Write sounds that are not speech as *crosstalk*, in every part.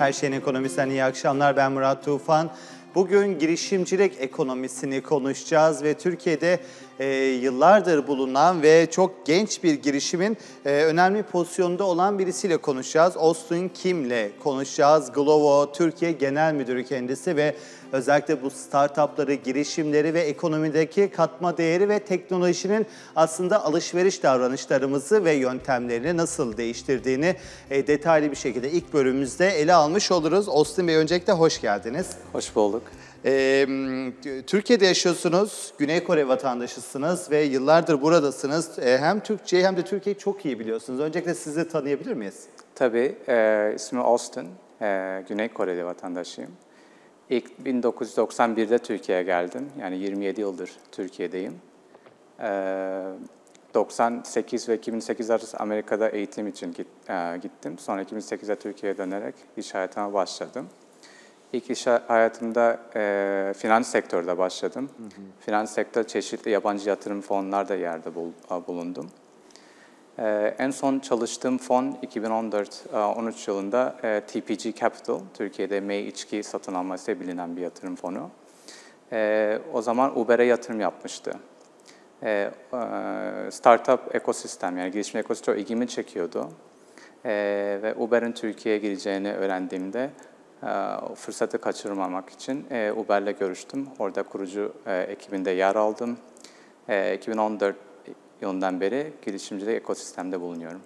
Her Şeyin Ekonomisinden hani iyi akşamlar. Ben Murat Tufan. Bugün girişimcilik ekonomisini konuşacağız ve Türkiye'de e, yıllardır bulunan ve çok genç bir girişimin e, önemli pozisyonda olan birisiyle konuşacağız. Austin Kim'le konuşacağız. Glovo Türkiye Genel Müdürü kendisi ve özellikle bu startupları, girişimleri ve ekonomideki katma değeri ve teknolojinin aslında alışveriş davranışlarımızı ve yöntemlerini nasıl değiştirdiğini e, detaylı bir şekilde ilk bölümümüzde ele almış oluruz. Austin Bey öncelikle hoş geldiniz. Hoş bulduk. E, Türkiye'de yaşıyorsunuz, Güney Kore vatandaşısınız ve yıllardır buradasınız. E, hem Türkçeyi hem de Türkiye'yi çok iyi biliyorsunuz. Öncelikle sizi tanıyabilir miyiz? Tabii, e, ismim Austin, e, Güney Koreli vatandaşıyım. İlk 1991'de Türkiye'ye geldim. Yani 27 yıldır Türkiye'deyim. E, 98 ve 2008 arası Amerika'da eğitim için gittim. Sonra 2008'de Türkiye'ye dönerek iş hayatına başladım. İlk iş hayatımda e, finans sektörde başladım. Hı hı. Finans sektör çeşitli yabancı yatırım fonlarda yerde bul, bulundum. E, en son çalıştığım fon 2014-13 yılında e, TPG Capital, Türkiye'de mey içki satın alması bilinen bir yatırım fonu. E, o zaman Uber'e yatırım yapmıştı. E, e, startup ekosistem yani girişim ekosistem ilgimi çekiyordu. E, ve Uber'in Türkiye'ye gireceğini öğrendiğimde ee, o fırsatı kaçırmamak için e, Uber'le görüştüm. Orada kurucu e, ekibinde yer aldım. 2014 e, yılından beri girişimcilik ekosistemde bulunuyorum.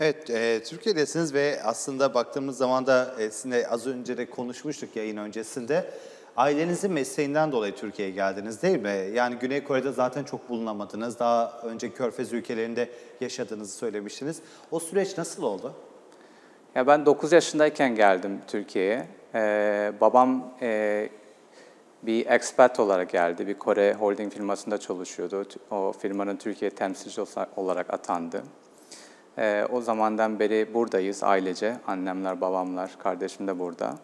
Evet, Türkiye'desiniz ve aslında baktığımız zaman da e, sizinle az önce de konuşmuştuk yayın öncesinde. Ailenizin mesleğinden dolayı Türkiye'ye geldiniz değil mi? Yani Güney Kore'de zaten çok bulunamadınız. Daha önce Körfez ülkelerinde yaşadığınızı söylemiştiniz. O süreç nasıl oldu? Ya ben 9 yaşındayken geldim Türkiye'ye. Ee, babam e, bir expat olarak geldi. Bir Kore holding firmasında çalışıyordu. O firmanın Türkiye temsilcisi olarak atandı. Ee, o zamandan beri buradayız ailece. Annemler, babamlar, kardeşim de burada.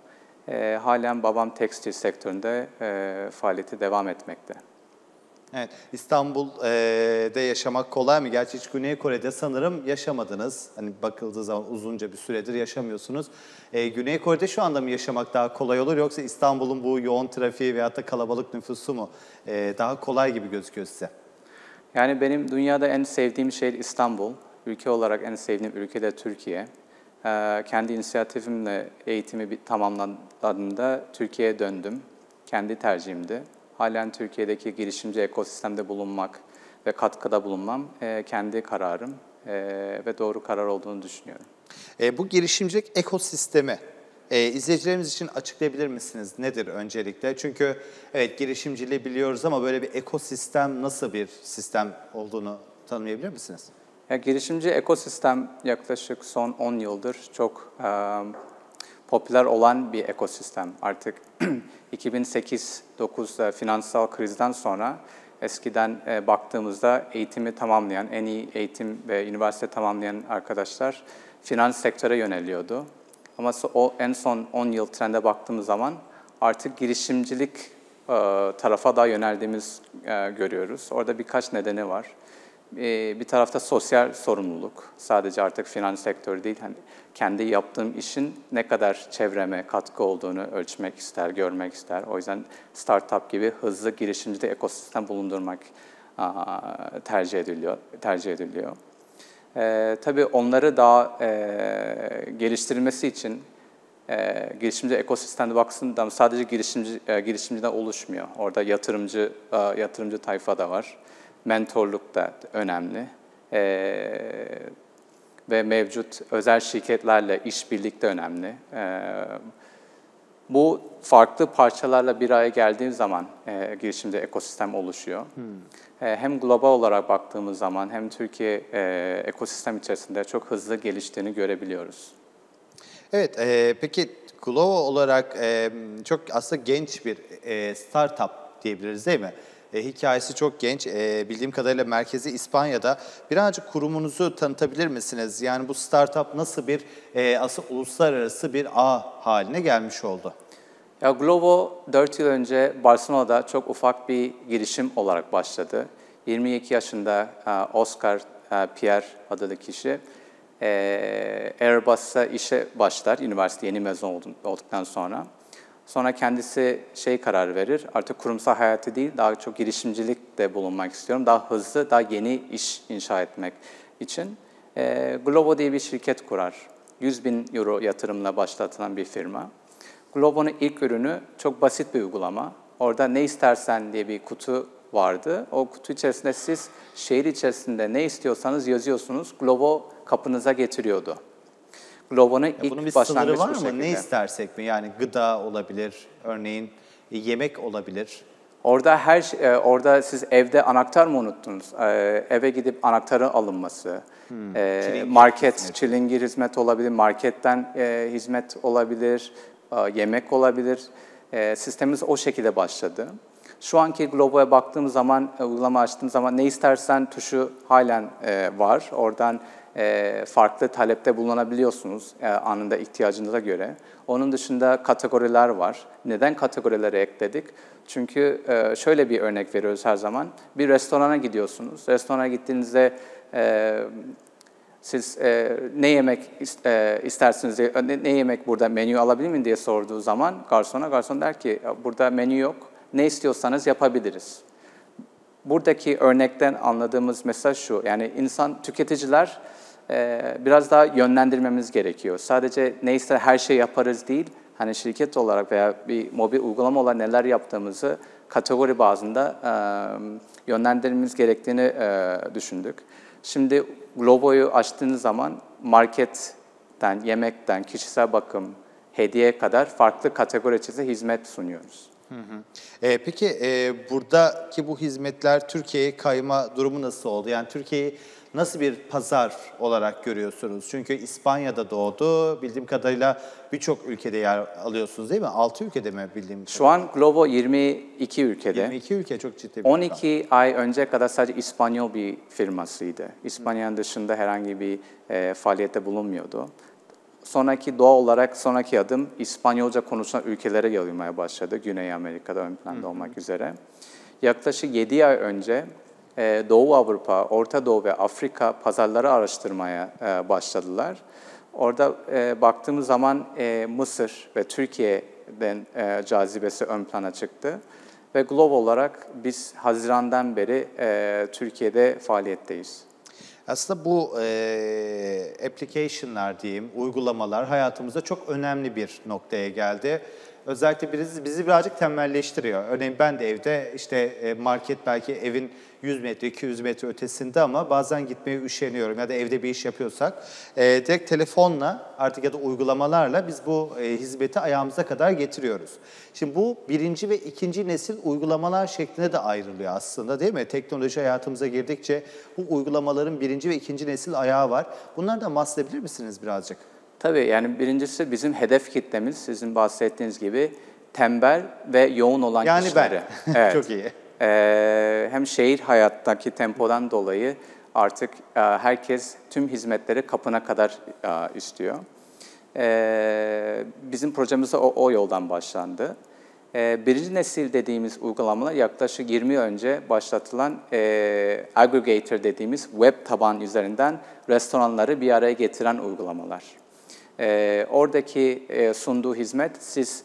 Ee, halen babam tekstil sektöründe e, faaliyeti devam etmekte. Evet, İstanbul'da yaşamak kolay mı? Gerçi hiç Güney Kore'de sanırım yaşamadınız. Hani bakıldığı zaman uzunca bir süredir yaşamıyorsunuz. Ee, Güney Kore'de şu anda mı yaşamak daha kolay olur yoksa İstanbul'un bu yoğun trafiği veyahut da kalabalık nüfusu mu ee, daha kolay gibi gözüküyor size? Yani benim dünyada en sevdiğim şehir İstanbul. Ülke olarak en sevdiğim ülke de Türkiye. Ee, kendi inisiyatifimle eğitimi tamamladığımda Türkiye'ye döndüm. Kendi tercihimdi halen Türkiye'deki girişimci ekosistemde bulunmak ve katkıda bulunmam e, kendi kararım e, ve doğru karar olduğunu düşünüyorum. E, bu girişimcilik ekosistemi e, izleyicilerimiz için açıklayabilir misiniz? Nedir öncelikle? Çünkü evet girişimciliği biliyoruz ama böyle bir ekosistem nasıl bir sistem olduğunu tanımlayabilir misiniz? Ya, girişimci ekosistem yaklaşık son 10 yıldır çok e, popüler olan bir ekosistem. Artık 2008-9 *clears throat* finansal krizden sonra eskiden e, baktığımızda eğitimi tamamlayan, en iyi eğitim ve üniversite tamamlayan arkadaşlar finans sektöre yöneliyordu. Ama o en son 10 yıl trende baktığımız zaman artık girişimcilik e, tarafa daha yöneldiğimiz e, görüyoruz. Orada birkaç nedeni var. Ee, bir tarafta sosyal sorumluluk. Sadece artık finans sektörü değil, hani kendi yaptığım işin ne kadar çevreme katkı olduğunu ölçmek ister, görmek ister. O yüzden startup gibi hızlı girişimci de ekosistem bulundurmak tercih ediliyor. Tercih ediliyor. Ee, tabii onları daha e, geliştirilmesi için e, girişimci ekosistemde baksın da sadece girişimci e, girişimciden oluşmuyor. Orada yatırımcı e, yatırımcı tayfa da var mentorluk da önemli. E, ve mevcut özel şirketlerle işbirlik de önemli. E, bu farklı parçalarla bir araya geldiğim zaman e, girişimde ekosistem oluşuyor. Hmm. E, hem global olarak baktığımız zaman hem Türkiye e, ekosistem içerisinde çok hızlı geliştiğini görebiliyoruz. Evet, e, peki global olarak e, çok aslında genç bir e, startup diyebiliriz değil mi? e, hikayesi çok genç. E, bildiğim kadarıyla merkezi İspanya'da. Birazcık kurumunuzu tanıtabilir misiniz? Yani bu startup nasıl bir e, asıl uluslararası bir ağ haline gelmiş oldu? Ya Glovo 4 yıl önce Barcelona'da çok ufak bir girişim olarak başladı. 22 yaşında e, Oscar e, Pierre adlı kişi e, Airbus'a işe başlar, üniversite yeni mezun olduktan sonra. Sonra kendisi şey karar verir, artık kurumsal hayatı değil, daha çok girişimcilik de bulunmak istiyorum. Daha hızlı, daha yeni iş inşa etmek için. E, Glovo diye bir şirket kurar. 100 bin euro yatırımla başlatılan bir firma. Globo'nun ilk ürünü çok basit bir uygulama. Orada ne istersen diye bir kutu vardı. O kutu içerisinde siz şehir içerisinde ne istiyorsanız yazıyorsunuz. Globo kapınıza getiriyordu globona ilk bunun bir sınırı var mı? Ne istersek mi? Yani gıda olabilir, örneğin yemek olabilir. Orada her şey, e, orada siz evde anahtar mı unuttunuz? E, eve gidip anahtarı alınması, hmm. e, market hizmet. çilingir hizmet olabilir, marketten e, hizmet olabilir, e, yemek olabilir. E, sistemimiz o şekilde başladı. Şu anki Globo'ya baktığım zaman, e, uygulama açtığım zaman ne istersen tuşu halen e, var. Oradan e, farklı talepte bulunabiliyorsunuz e, anında ihtiyacınıza göre. Onun dışında kategoriler var. Neden kategorilere ekledik? Çünkü e, şöyle bir örnek veriyoruz her zaman. Bir restorana gidiyorsunuz. Restorana gittiğinizde siz ne yemek istersiniz, ne, ne yemek burada menü alabilir miyim diye sorduğu zaman garsona, garson der ki burada menü yok, ne istiyorsanız yapabiliriz. Buradaki örnekten anladığımız mesaj şu, yani insan, tüketiciler ee, biraz daha yönlendirmemiz gerekiyor. Sadece neyse her şey yaparız değil, hani şirket olarak veya bir mobil uygulama olarak neler yaptığımızı kategori bazında yönlendirmemiz gerektiğini düşündük. Şimdi Globo'yu açtığınız zaman marketten, yemekten, kişisel bakım, hediye kadar farklı kategori içerisinde hizmet sunuyoruz. Hı hı. E, peki e, buradaki bu hizmetler Türkiye'ye kayma durumu nasıl oldu? Yani Türkiye'yi nasıl bir pazar olarak görüyorsunuz? Çünkü İspanya'da doğdu. Bildiğim kadarıyla birçok ülkede yer alıyorsunuz değil mi? 6 ülkede mi bildiğim Şu an Globo 22 ülkede. 22 ülke çok ciddi bir 12 rakam. ay önce kadar sadece İspanyol bir firmasıydı. İspanya'nın dışında herhangi bir e, faaliyette bulunmuyordu. Sonraki doğal olarak sonraki adım İspanyolca konuşan ülkelere yayılmaya başladı. Güney Amerika'da ön planda olmak üzere. Yaklaşık 7 ay önce ee, Doğu Avrupa, Orta Doğu ve Afrika pazarları araştırmaya e, başladılar. Orada e, baktığımız zaman e, Mısır ve Türkiye'den cazibesi ön plana çıktı. Ve global olarak biz Haziran'dan beri Türkiye'de faaliyetteyiz. Aslında bu e, application'lar diyeyim, uygulamalar hayatımızda çok önemli bir noktaya geldi. Özellikle bizi, bizi birazcık tembelleştiriyor. Örneğin ben de evde işte market belki evin 100 metre, 200 metre ötesinde ama bazen gitmeye üşeniyorum ya da evde bir iş yapıyorsak e, direkt telefonla artık ya da uygulamalarla biz bu e, hizmeti ayağımıza kadar getiriyoruz. Şimdi bu birinci ve ikinci nesil uygulamalar şeklinde de ayrılıyor aslında değil mi? Teknoloji hayatımıza girdikçe bu uygulamaların birinci ve ikinci nesil ayağı var. Bunlar Bunlardan bahsedebilir misiniz birazcık? Tabii yani birincisi bizim hedef kitlemiz sizin bahsettiğiniz gibi tembel ve yoğun olan yani kişileri. Yani *laughs* ben. evet. Çok iyi hem şehir hayattaki tempodan dolayı artık herkes tüm hizmetleri kapına kadar istiyor. Bizim projemizde o, o yoldan başlandı. Birinci nesil dediğimiz uygulamalar yaklaşık 20 yıl önce başlatılan aggregator dediğimiz web taban üzerinden restoranları bir araya getiren uygulamalar. oradaki sunduğu hizmet siz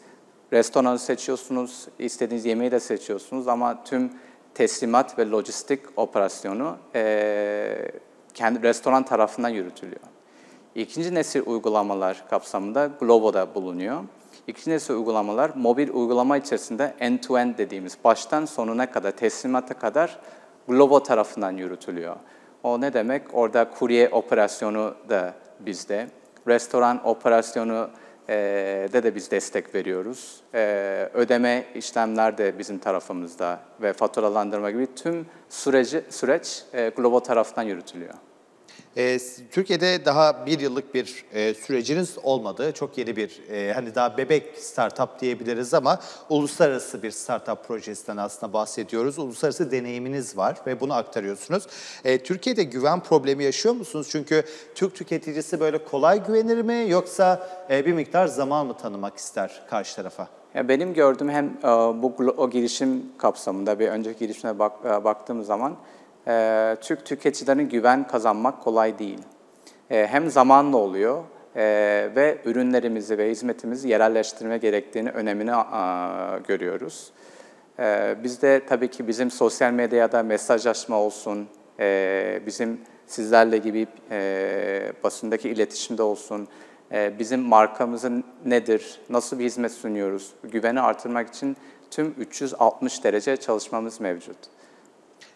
Restoranı seçiyorsunuz, istediğiniz yemeği de seçiyorsunuz ama tüm teslimat ve lojistik operasyonu e, kendi restoran tarafından yürütülüyor. İkinci nesil uygulamalar kapsamında Glovo'da bulunuyor. İkinci nesil uygulamalar mobil uygulama içerisinde end-to-end -end dediğimiz baştan sonuna kadar, teslimata kadar Glovo tarafından yürütülüyor. O ne demek? Orada kurye operasyonu da bizde, restoran operasyonu de de biz destek veriyoruz. Ödeme işlemler de bizim tarafımızda ve faturalandırma gibi tüm süreci, süreç Globo tarafından yürütülüyor. Ee, Türkiye'de daha bir yıllık bir e, süreciniz olmadı. Çok yeni bir, e, hani daha bebek startup diyebiliriz ama uluslararası bir startup projesinden aslında bahsediyoruz. Uluslararası deneyiminiz var ve bunu aktarıyorsunuz. E, Türkiye'de güven problemi yaşıyor musunuz? Çünkü Türk tüketicisi böyle kolay güvenir mi yoksa bir miktar zaman mı tanımak ister karşı tarafa? benim gördüğüm hem bu o girişim kapsamında bir önceki girişime bak, baktığım zaman e, Türk tüketicilerin güven kazanmak kolay değil. E, hem zamanla oluyor e, ve ürünlerimizi ve hizmetimizi yerelleştirme gerektiğini, önemini e, görüyoruz. E, biz de tabii ki bizim sosyal medyada mesajlaşma olsun, e, bizim sizlerle gibi e, basındaki iletişimde olsun, e, bizim markamızın nedir, nasıl bir hizmet sunuyoruz, güveni artırmak için tüm 360 derece çalışmamız mevcut.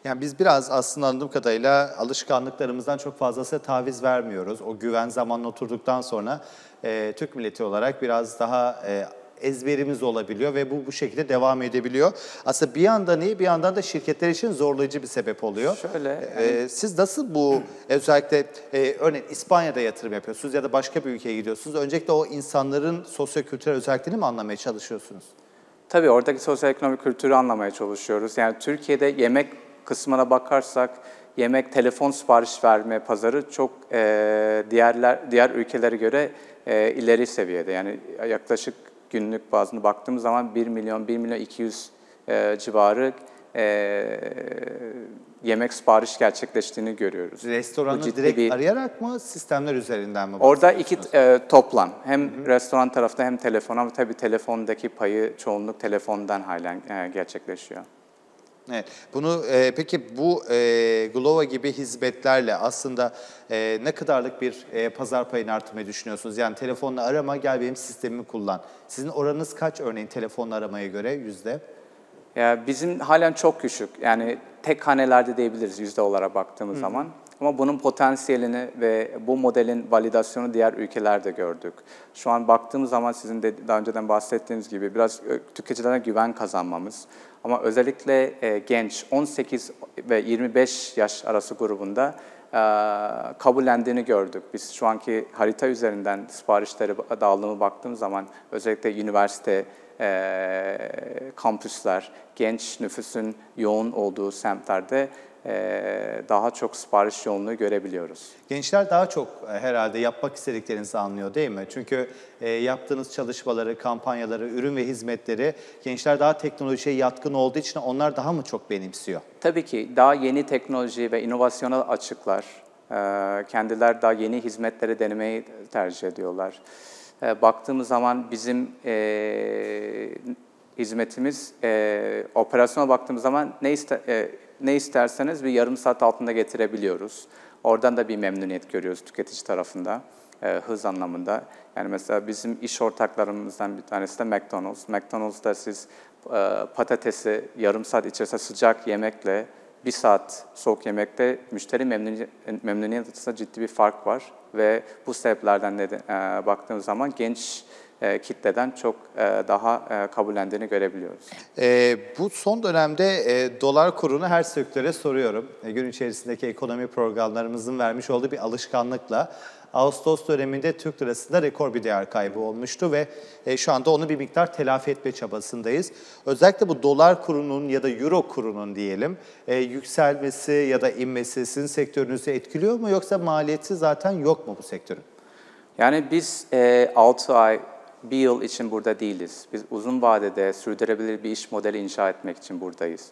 Yani biz biraz aslında anladığım kadarıyla alışkanlıklarımızdan çok fazlası taviz vermiyoruz. O güven zamanla oturduktan sonra e, Türk milleti olarak biraz daha e, ezberimiz olabiliyor ve bu bu şekilde devam edebiliyor. Aslında bir yandan iyi bir yandan da şirketler için zorlayıcı bir sebep oluyor. Şöyle. Yani... E, ee, siz nasıl bu özellikle e, örneğin İspanya'da yatırım yapıyorsunuz ya da başka bir ülkeye gidiyorsunuz. Öncelikle o insanların sosyo-kültürel özelliklerini mi anlamaya çalışıyorsunuz? Tabii oradaki sosyoekonomik kültürü anlamaya çalışıyoruz. Yani Türkiye'de yemek kısmına bakarsak yemek, telefon sipariş verme pazarı çok e, diğerler diğer ülkelere göre e, ileri seviyede. Yani yaklaşık günlük bazında baktığımız zaman 1 milyon, 1 milyon 200 e, civarı e, yemek sipariş gerçekleştiğini görüyoruz. Restoranı direkt bir... arayarak mı, sistemler üzerinden mi? Orada iki e, toplam. Hem Hı -hı. restoran tarafta hem telefon ama tabii telefondaki payı çoğunluk telefondan halen e, gerçekleşiyor. Evet. Bunu e, peki bu e, Glova gibi hizmetlerle aslında e, ne kadarlık bir e, pazar payını artırmayı düşünüyorsunuz? Yani telefonla arama gel benim sistemimi kullan. Sizin oranınız kaç örneğin telefonla aramaya göre yüzde? Ya bizim halen çok düşük. Yani tek hanelerde diyebiliriz yüzde olarak baktığımız Hı. zaman. Ama bunun potansiyelini ve bu modelin validasyonu diğer ülkelerde gördük. Şu an baktığımız zaman sizin de daha önceden bahsettiğiniz gibi biraz e, tüketicilerden güven kazanmamız, ama özellikle e, genç 18 ve 25 yaş arası grubunda e, kabullendiğini gördük. Biz şu anki harita üzerinden siparişleri dağılımı baktığım zaman özellikle üniversite, e, kampüsler, genç nüfusun yoğun olduğu semtlerde ee, daha çok sipariş yolunu görebiliyoruz. Gençler daha çok e, herhalde yapmak istediklerinizi anlıyor değil mi? Çünkü e, yaptığınız çalışmaları, kampanyaları, ürün ve hizmetleri gençler daha teknolojiye yatkın olduğu için onlar daha mı çok benimsiyor? Tabii ki daha yeni teknoloji ve inovasyona açıklar. E, kendiler daha yeni hizmetleri denemeyi tercih ediyorlar. Baktığımız zaman bizim hizmetimiz, operasyona baktığımız zaman ne iste, ne isterseniz bir yarım saat altında getirebiliyoruz. Oradan da bir memnuniyet görüyoruz tüketici tarafında e, hız anlamında. Yani mesela bizim iş ortaklarımızdan bir tanesi de McDonald's. McDonald's'da siz e, patatesi yarım saat içerisinde sıcak yemekle bir saat soğuk yemekte müşteri memnuniyet, memnuniyet açısından ciddi bir fark var. Ve bu sebeplerden de, e, baktığımız zaman genç e, kitleden çok e, daha e, kabullendiğini görebiliyoruz. E, bu son dönemde e, dolar kurunu her sektöre soruyorum. E, gün içerisindeki ekonomi programlarımızın vermiş olduğu bir alışkanlıkla Ağustos döneminde Türk lirasında rekor bir değer kaybı olmuştu ve e, şu anda onu bir miktar telafi etme çabasındayız. Özellikle bu dolar kurunun ya da euro kurunun diyelim e, yükselmesi ya da inmesi sizin sektörünüzü etkiliyor mu yoksa maliyeti zaten yok mu bu sektörün? Yani biz e, 6 ay bir yıl için burada değiliz. Biz uzun vadede sürdürebilir bir iş modeli inşa etmek için buradayız.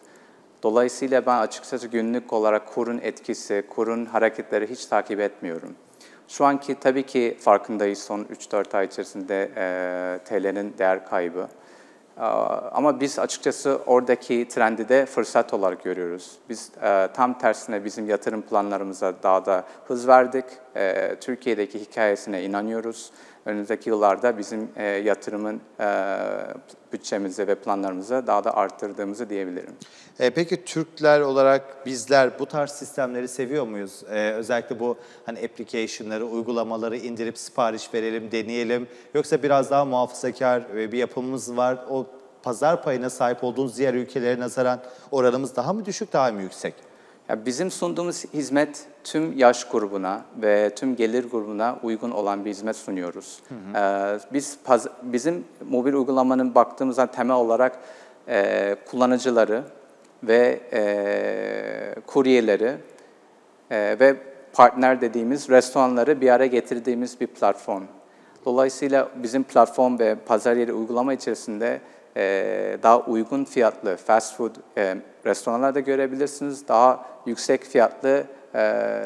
Dolayısıyla ben açıkçası günlük olarak kurun etkisi, kurun hareketleri hiç takip etmiyorum. Şu anki tabii ki farkındayız son 3-4 ay içerisinde e, TL'nin değer kaybı. E, ama biz açıkçası oradaki trendi de fırsat olarak görüyoruz. Biz e, tam tersine bizim yatırım planlarımıza daha da hız verdik e, Türkiye'deki hikayesine inanıyoruz. Önümüzdeki yıllarda bizim e, yatırımın e, bütçemize ve planlarımızı daha da arttırdığımızı diyebilirim. E, peki Türkler olarak bizler bu tarz sistemleri seviyor muyuz? özellikle bu hani application'ları, uygulamaları indirip sipariş verelim, deneyelim. Yoksa biraz daha muhafazakar bir yapımız var. O pazar payına sahip olduğunuz diğer ülkelere nazaran oranımız daha mı düşük, daha mı yüksek? Ya bizim sunduğumuz hizmet tüm yaş grubuna ve tüm gelir grubuna uygun olan bir hizmet sunuyoruz. Hı hı. Ee, biz bizim mobil uygulamanın baktığımızda temel olarak e, kullanıcıları ve e, kuryeleri e, ve partner dediğimiz restoranları bir araya getirdiğimiz bir platform. Dolayısıyla bizim platform ve pazar yeri uygulama içerisinde ee, daha uygun fiyatlı fast food e, restoranlarda görebilirsiniz. Daha yüksek fiyatlı e,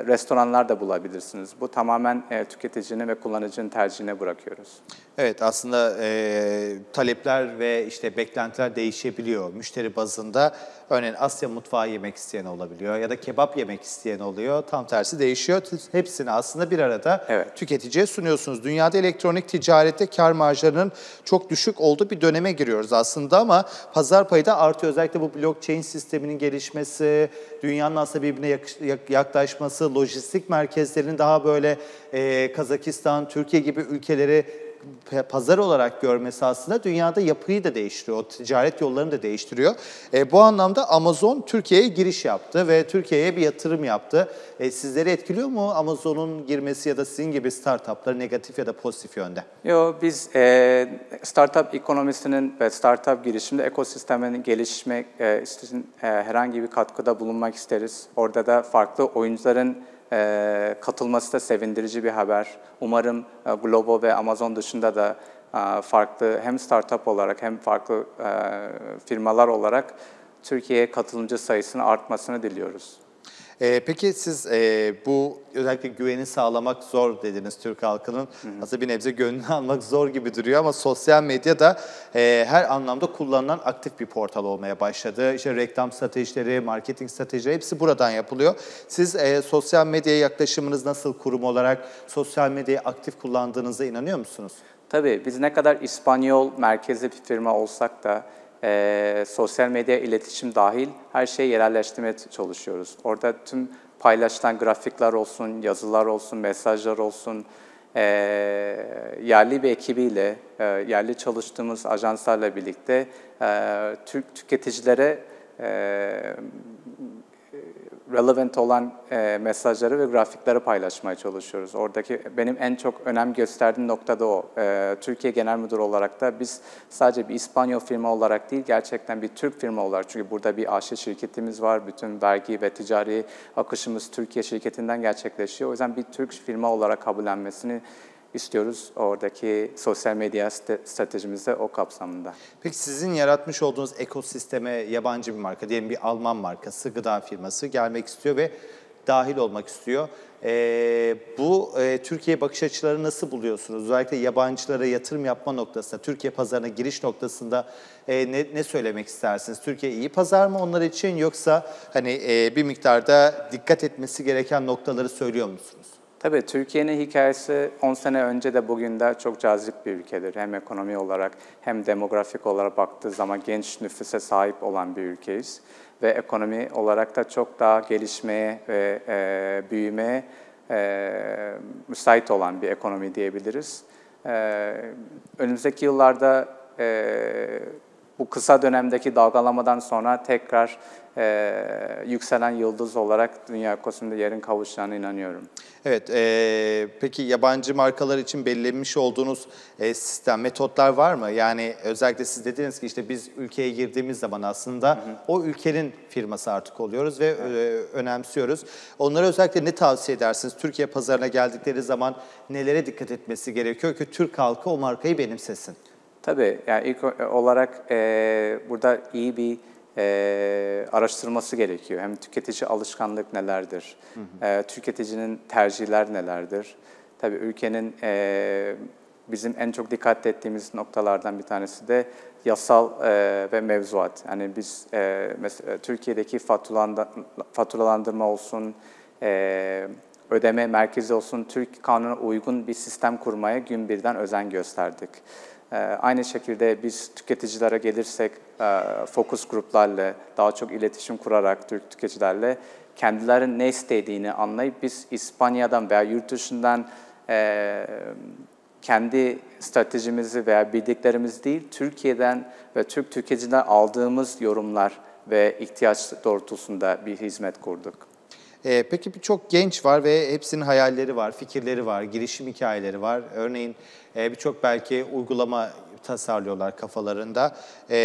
restoranlar da bulabilirsiniz. Bu tamamen e, tüketicinin ve kullanıcının tercihine bırakıyoruz. Evet aslında e, talepler ve işte beklentiler değişebiliyor. Müşteri bazında örneğin Asya mutfağı yemek isteyen olabiliyor ya da kebap yemek isteyen oluyor. Tam tersi değişiyor. Hepsini aslında bir arada evet. tüketiciye sunuyorsunuz. Dünyada elektronik ticarette kar marjlarının çok düşük olduğu bir döneme giriyoruz aslında ama pazar payı da artıyor. Özellikle bu blockchain sisteminin gelişmesi, dünyanın aslında birbirine yaklaşması, lojistik merkezlerinin daha böyle e, Kazakistan, Türkiye gibi ülkeleri pazar olarak görmesi aslında dünyada yapıyı da değiştiriyor, ticaret yollarını da değiştiriyor. E, bu anlamda Amazon Türkiye'ye giriş yaptı ve Türkiye'ye bir yatırım yaptı. E, sizleri etkiliyor mu Amazon'un girmesi ya da sizin gibi startupları negatif ya da pozitif yönde? Yo, biz e, startup ekonomisinin ve startup girişimde ekosistemin gelişme e, için e, herhangi bir katkıda bulunmak isteriz. Orada da farklı oyuncuların ee, katılması da sevindirici bir haber. Umarım e, Globo ve Amazon dışında da e, farklı hem startup olarak hem farklı e, firmalar olarak Türkiye'ye katılımcı sayısının artmasını diliyoruz. E, peki siz e, bu özellikle güveni sağlamak zor dediniz Türk halkının. Hı hı. Aslında bir nebze gönlünü *laughs* almak zor gibi duruyor ama sosyal medya da e, her anlamda kullanılan aktif bir portal olmaya başladı. İşte reklam stratejileri, marketing stratejileri hepsi buradan yapılıyor. Siz e, sosyal medyaya yaklaşımınız nasıl kurum olarak sosyal medyayı aktif kullandığınıza inanıyor musunuz? Tabii biz ne kadar İspanyol merkezli bir firma olsak da e, sosyal medya iletişim dahil her şeyi yerelleştirmeye çalışıyoruz. Orada tüm paylaşılan grafikler olsun, yazılar olsun, mesajlar olsun, e, yerli bir ekibiyle, e, yerli çalıştığımız ajanslarla birlikte e, Türk tüketicilere e, relevant olan e, mesajları ve grafikleri paylaşmaya çalışıyoruz. Oradaki benim en çok önem gösterdiğim nokta da o. E, Türkiye Genel Müdür olarak da biz sadece bir İspanyol firma olarak değil, gerçekten bir Türk firma olarak. Çünkü burada bir AŞ e şirketimiz var. Bütün vergi ve ticari akışımız Türkiye şirketinden gerçekleşiyor. O yüzden bir Türk firma olarak kabullenmesini istiyoruz oradaki sosyal medya stratejimizde o kapsamında. Peki sizin yaratmış olduğunuz ekosisteme yabancı bir marka, diyelim bir Alman markası, gıda firması gelmek istiyor ve dahil olmak istiyor. E, bu e, Türkiye bakış açıları nasıl buluyorsunuz? Özellikle yabancılara yatırım yapma noktasında, Türkiye pazarına giriş noktasında e, ne, ne söylemek istersiniz? Türkiye iyi pazar mı onlar için yoksa hani e, bir miktarda dikkat etmesi gereken noktaları söylüyor musunuz? Tabii Türkiye'nin hikayesi 10 sene önce de bugün de çok cazip bir ülkedir. Hem ekonomi olarak hem demografik olarak baktığı zaman genç nüfusa sahip olan bir ülkeyiz. Ve ekonomi olarak da çok daha gelişmeye ve e, büyümeye e, müsait olan bir ekonomi diyebiliriz. E, önümüzdeki yıllarda e, bu kısa dönemdeki dalgalamadan sonra tekrar e, yükselen yıldız olarak dünya kosmosunda yerin kavuşacağına inanıyorum. Evet, e, peki yabancı markalar için belirlemiş olduğunuz e, sistem, metotlar var mı? Yani özellikle siz dediniz ki işte biz ülkeye girdiğimiz zaman aslında hı hı. o ülkenin firması artık oluyoruz ve evet. e, önemsiyoruz. Onlara özellikle ne tavsiye edersiniz? Türkiye pazarına geldikleri zaman nelere dikkat etmesi gerekiyor ki Türk halkı o markayı benimsesin? Tabii yani ilk e, olarak e, burada iyi bir e, araştırması gerekiyor. Hem tüketici alışkanlık nelerdir, hı hı. E, tüketicinin tercihler nelerdir. Tabii ülkenin e, bizim en çok dikkat ettiğimiz noktalardan bir tanesi de yasal e, ve mevzuat. Yani biz e, mesela Türkiye'deki faturalandırma olsun, e, ödeme merkezi olsun, Türk kanuna uygun bir sistem kurmaya gün birden özen gösterdik. Ee, aynı şekilde biz tüketicilere gelirsek e, fokus gruplarla daha çok iletişim kurarak Türk tüketicilerle kendilerinin ne istediğini anlayıp biz İspanya'dan veya yurt dışından e, kendi stratejimizi veya bildiklerimiz değil, Türkiye'den ve Türk tüketiciler aldığımız yorumlar ve ihtiyaç doğrultusunda bir hizmet kurduk. E, peki birçok genç var ve hepsinin hayalleri var, fikirleri var, girişim hikayeleri var. Örneğin e, birçok belki uygulama tasarlıyorlar kafalarında. E,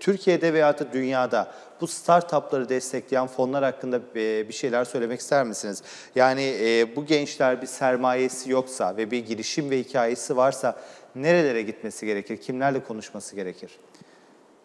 Türkiye'de veya da dünyada bu startupları destekleyen fonlar hakkında e, bir şeyler söylemek ister misiniz? Yani e, bu gençler bir sermayesi yoksa ve bir girişim ve hikayesi varsa nerelere gitmesi gerekir? Kimlerle konuşması gerekir?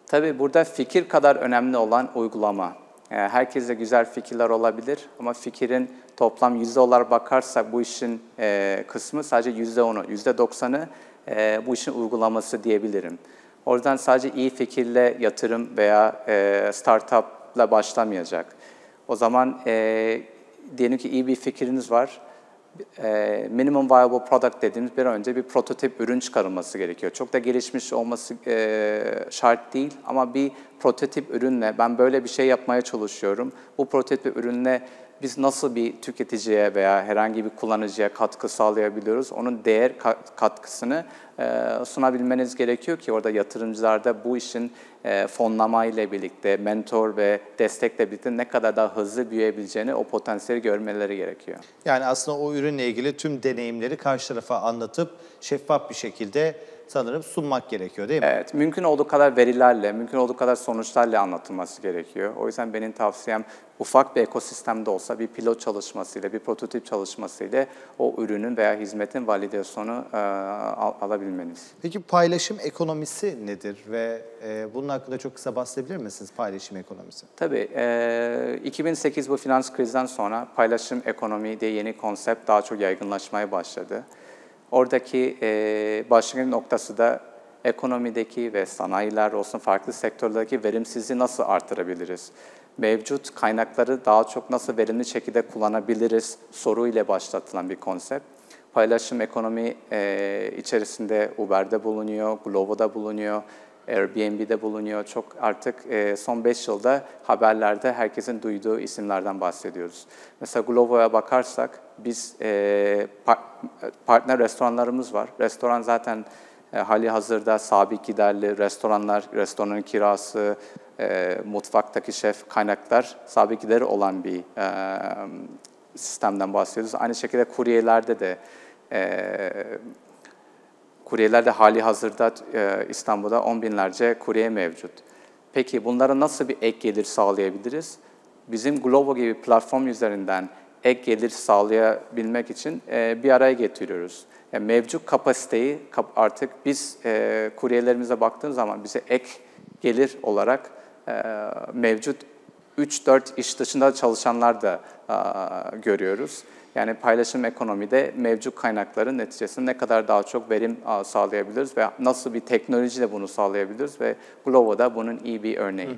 Tabii burada fikir kadar önemli olan uygulama. Ee, herkese güzel fikirler olabilir ama fikirin toplam yüzde olarak bakarsak bu işin e, kısmı sadece yüzde onu, yüzde doksanı e, bu işin uygulaması diyebilirim. Oradan sadece iyi fikirle yatırım veya e, startupla başlamayacak. O zaman diyelim ki iyi bir fikriniz var minimum viable product dediğimiz bir önce bir prototip ürün çıkarılması gerekiyor. Çok da gelişmiş olması şart değil ama bir prototip ürünle ben böyle bir şey yapmaya çalışıyorum. Bu prototip ürünle biz nasıl bir tüketiciye veya herhangi bir kullanıcıya katkı sağlayabiliyoruz? Onun değer katkısını e, sunabilmeniz gerekiyor ki orada yatırımcılarda bu işin e, fonlama ile birlikte, mentor ve destekle birlikte ne kadar daha hızlı büyüyebileceğini o potansiyeli görmeleri gerekiyor. Yani aslında o ürünle ilgili tüm deneyimleri karşı tarafa anlatıp şeffaf bir şekilde sanırım sunmak gerekiyor değil mi? Evet, mümkün olduğu kadar verilerle, mümkün olduğu kadar sonuçlarla anlatılması gerekiyor. O yüzden benim tavsiyem ufak bir ekosistemde olsa bir pilot çalışmasıyla, bir prototip çalışmasıyla o ürünün veya hizmetin validasyonu e, al, alabilmeniz. Peki paylaşım ekonomisi nedir ve e, bunun hakkında çok kısa bahsedebilir misiniz paylaşım ekonomisi? Tabii. E, 2008 bu finans krizden sonra paylaşım ekonomi diye yeni konsept daha çok yaygınlaşmaya başladı. Oradaki e, başlangıç noktası da ekonomideki ve sanayiler olsun farklı sektörlerdeki verimsizliği nasıl artırabiliriz? Mevcut kaynakları daha çok nasıl verimli şekilde kullanabiliriz soru ile başlatılan bir konsept. Paylaşım ekonomi e, içerisinde Uber'de bulunuyor, Glovo'da bulunuyor, Airbnb'de bulunuyor. Çok artık e, son 5 yılda haberlerde herkesin duyduğu isimlerden bahsediyoruz. Mesela Glovo'ya bakarsak biz e, par partner restoranlarımız var. Restoran zaten e, hali hazırda sabit giderli restoranlar, restoranın kirası, e, mutfaktaki şef kaynaklar sabit gideri olan bir e, sistemden bahsediyoruz. Aynı şekilde kuryelerde de e, kuryeler de hali hazırda e, İstanbul'da on binlerce kurye mevcut. Peki bunlara nasıl bir ek gelir sağlayabiliriz? Bizim Glovo gibi platform üzerinden ek gelir sağlayabilmek için e, bir araya getiriyoruz. Yani mevcut kapasiteyi kap artık biz e, kuryelerimize baktığımız zaman bize ek gelir olarak e, mevcut 3-4 iş dışında çalışanlar da e, görüyoruz. Yani paylaşım ekonomide mevcut kaynakların neticesinde ne kadar daha çok verim sağlayabiliriz ve nasıl bir teknolojiyle bunu sağlayabiliriz ve Glovo da bunun iyi bir örneği. Hı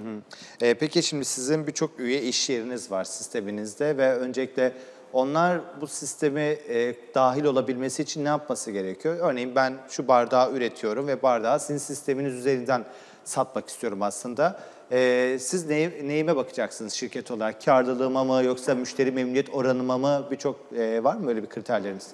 hı. E, peki şimdi sizin birçok üye iş yeriniz var sisteminizde ve öncelikle onlar bu sistemi e, dahil olabilmesi için ne yapması gerekiyor? Örneğin ben şu bardağı üretiyorum ve bardağı sizin sisteminiz üzerinden satmak istiyorum aslında e, siz ney, neyime bakacaksınız şirket olarak? Karlılığıma mı yoksa müşteri memnuniyet oranıma mı? Birçok e, var mı öyle bir kriterleriniz?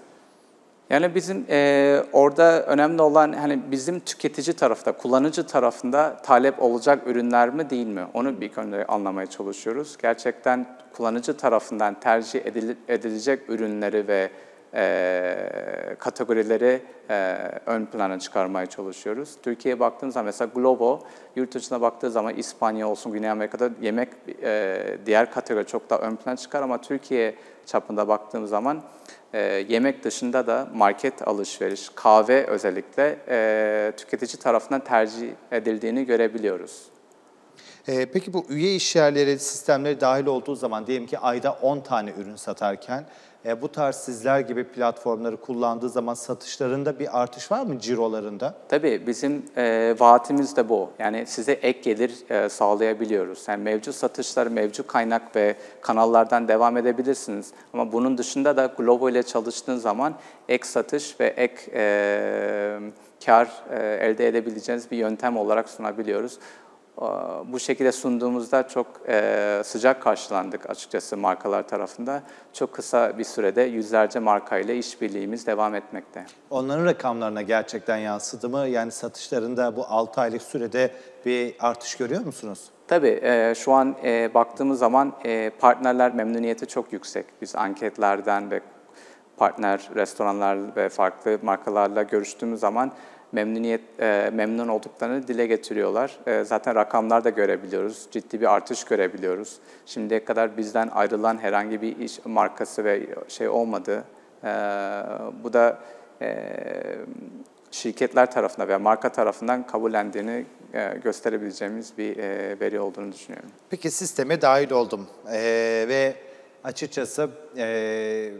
Yani bizim e, orada önemli olan hani bizim tüketici tarafta, kullanıcı tarafında talep olacak ürünler mi değil mi? Onu bir konuda anlamaya çalışıyoruz. Gerçekten kullanıcı tarafından tercih edil, edilecek ürünleri ve e, kategorileri e, ön plana çıkarmaya çalışıyoruz. Türkiye'ye baktığımız zaman mesela Globo yurt dışına baktığı zaman İspanya olsun, Güney Amerika'da yemek e, diğer kategori çok daha ön plana çıkar ama Türkiye çapında baktığımız zaman e, yemek dışında da market alışveriş, kahve özellikle e, tüketici tarafından tercih edildiğini görebiliyoruz. E, peki bu üye işyerleri sistemleri dahil olduğu zaman diyelim ki ayda 10 tane ürün satarken e, bu tarz sizler gibi platformları kullandığı zaman satışlarında bir artış var mı cirolarında? Tabii bizim e, vaatimiz de bu. Yani size ek gelir e, sağlayabiliyoruz. Yani mevcut satışlar, mevcut kaynak ve kanallardan devam edebilirsiniz. Ama bunun dışında da Glovo ile çalıştığın zaman ek satış ve ek e, kar e, elde edebileceğiniz bir yöntem olarak sunabiliyoruz bu şekilde sunduğumuzda çok e, sıcak karşılandık açıkçası markalar tarafında. Çok kısa bir sürede yüzlerce markayla işbirliğimiz devam etmekte. Onların rakamlarına gerçekten yansıdı mı? Yani satışlarında bu 6 aylık sürede bir artış görüyor musunuz? Tabii e, şu an e, baktığımız zaman partnerler memnuniyeti çok yüksek. Biz anketlerden ve partner restoranlar ve farklı markalarla görüştüğümüz zaman memnuniyet e, memnun olduklarını dile getiriyorlar. E, zaten rakamlar da görebiliyoruz. Ciddi bir artış görebiliyoruz. Şimdiye kadar bizden ayrılan herhangi bir iş markası ve şey olmadı. E, bu da e, şirketler tarafından veya marka tarafından kabullendiğini e, gösterebileceğimiz bir e, veri olduğunu düşünüyorum. Peki sisteme dahil oldum ee, ve açıkçası e,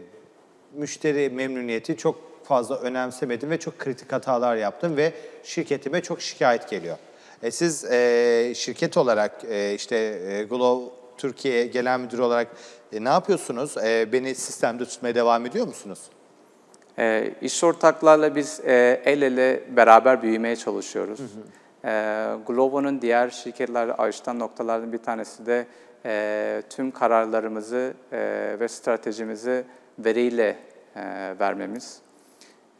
müşteri memnuniyeti çok fazla önemsemedim ve çok kritik hatalar yaptım ve şirketime çok şikayet geliyor. E siz e, şirket olarak e, işte e, Glow Türkiye Genel Müdürü olarak e, ne yapıyorsunuz? E, beni sistemde tutmaya devam ediyor musunuz? E, iş ortaklarla biz e, el ele beraber büyümeye çalışıyoruz. Hı E, Glovo'nun diğer şirketlerle ayrıştan noktalardan bir tanesi de e, tüm kararlarımızı e, ve stratejimizi veriyle e, vermemiz.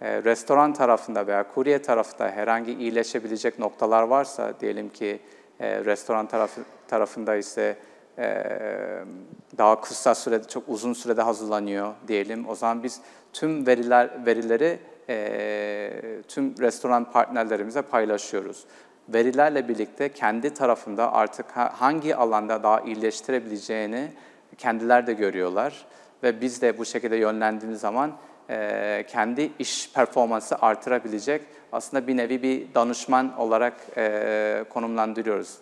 E, restoran tarafında veya kurye tarafında herhangi iyileşebilecek noktalar varsa, diyelim ki e, restoran tarafı, tarafında ise e, daha kısa sürede, çok uzun sürede hazırlanıyor diyelim. O zaman biz tüm veriler verileri tüm restoran partnerlerimize paylaşıyoruz. Verilerle birlikte kendi tarafında artık hangi alanda daha iyileştirebileceğini kendiler de görüyorlar ve biz de bu şekilde yönlendiğimiz zaman e, kendi iş performansı artırabilecek aslında bir nevi bir danışman olarak e, konumlandırıyoruz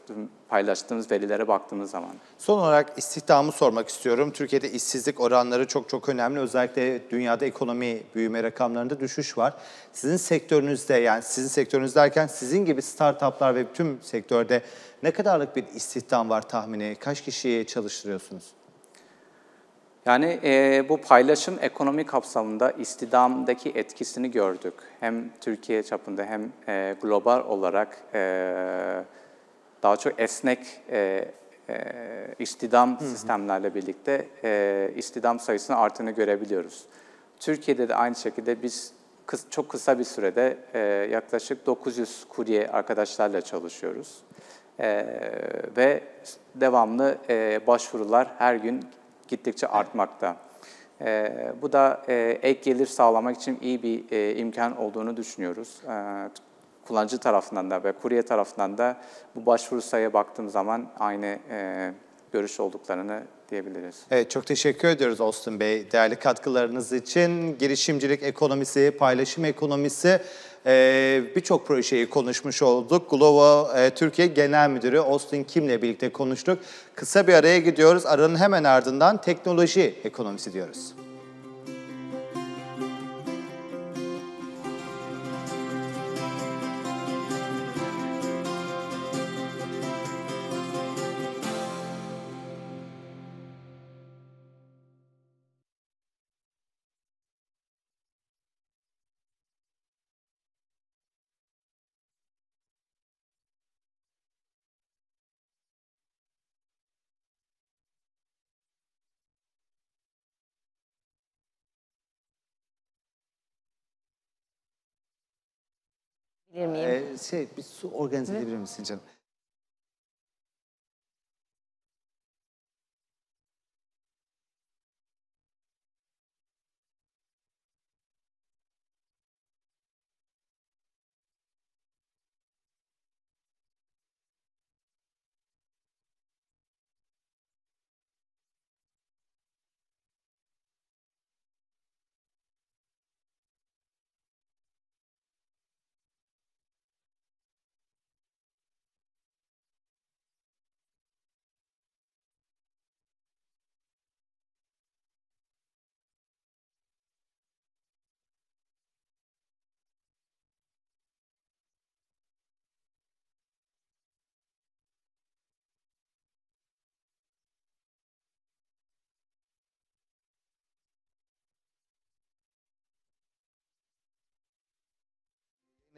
paylaştığımız verilere baktığımız zaman. Son olarak istihdamı sormak istiyorum. Türkiye'de işsizlik oranları çok çok önemli. Özellikle dünyada ekonomi büyüme rakamlarında düşüş var. Sizin sektörünüzde yani sizin sektörünüz derken sizin gibi startuplar ve tüm sektörde ne kadarlık bir istihdam var tahmini? Kaç kişiye çalıştırıyorsunuz? Yani e, bu paylaşım ekonomi kapsamında istidamdaki etkisini gördük. Hem Türkiye çapında hem e, global olarak e, daha çok esnek e, e, istidam hı hı. sistemlerle birlikte e, istidam sayısının arttığını görebiliyoruz. Türkiye'de de aynı şekilde biz kıs, çok kısa bir sürede e, yaklaşık 900 kurye arkadaşlarla çalışıyoruz. E, ve devamlı e, başvurular her gün gittikçe artmakta. E, bu da e, ek gelir sağlamak için iyi bir e, imkan olduğunu düşünüyoruz. E, kullanıcı tarafından da ve kurye tarafından da bu başvuru sayıya baktığım zaman aynı e, görüş olduklarını diyebiliriz. Evet, çok teşekkür ediyoruz Austin Bey değerli katkılarınız için. Girişimcilik ekonomisi, paylaşım ekonomisi e, birçok projeyi konuşmuş olduk. Glovo e, Türkiye Genel Müdürü Austin Kim'le birlikte konuştuk. Kısa bir araya gidiyoruz. Aranın hemen ardından teknoloji ekonomisi diyoruz. Bilir miyim? Ee, şey, bir su organize edebilir misin canım?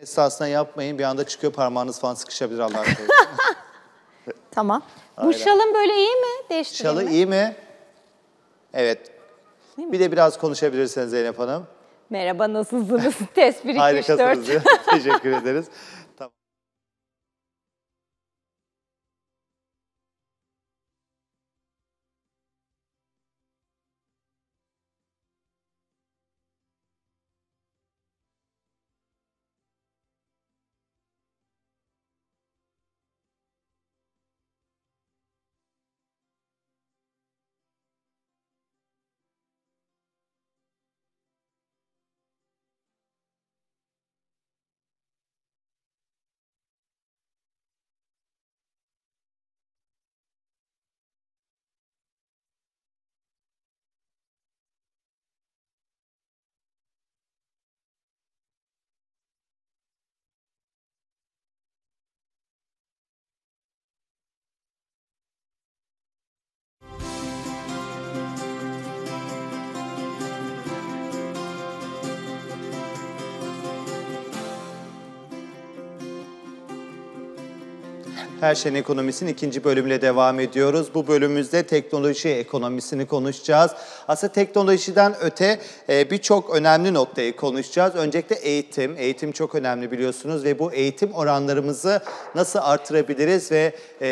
Esasına yapmayın. Bir anda çıkıyor parmağınız falan sıkışabilir Allah *laughs* tamam. Bu Aynen. şalın böyle iyi mi? Değiştireyim Şalı mi? iyi mi? Evet. mi? Bir de biraz konuşabilirsiniz Zeynep Hanım. Merhaba nasılsınız? *laughs* Tespiri 3-4. Harikasınız. *laughs* Teşekkür ederiz. Her Şeyin Ekonomisi'nin ikinci bölümüyle devam ediyoruz. Bu bölümümüzde teknoloji ekonomisini konuşacağız. Aslında teknolojiden öte e, birçok önemli noktayı konuşacağız. Öncelikle eğitim. Eğitim çok önemli biliyorsunuz ve bu eğitim oranlarımızı nasıl artırabiliriz ve e,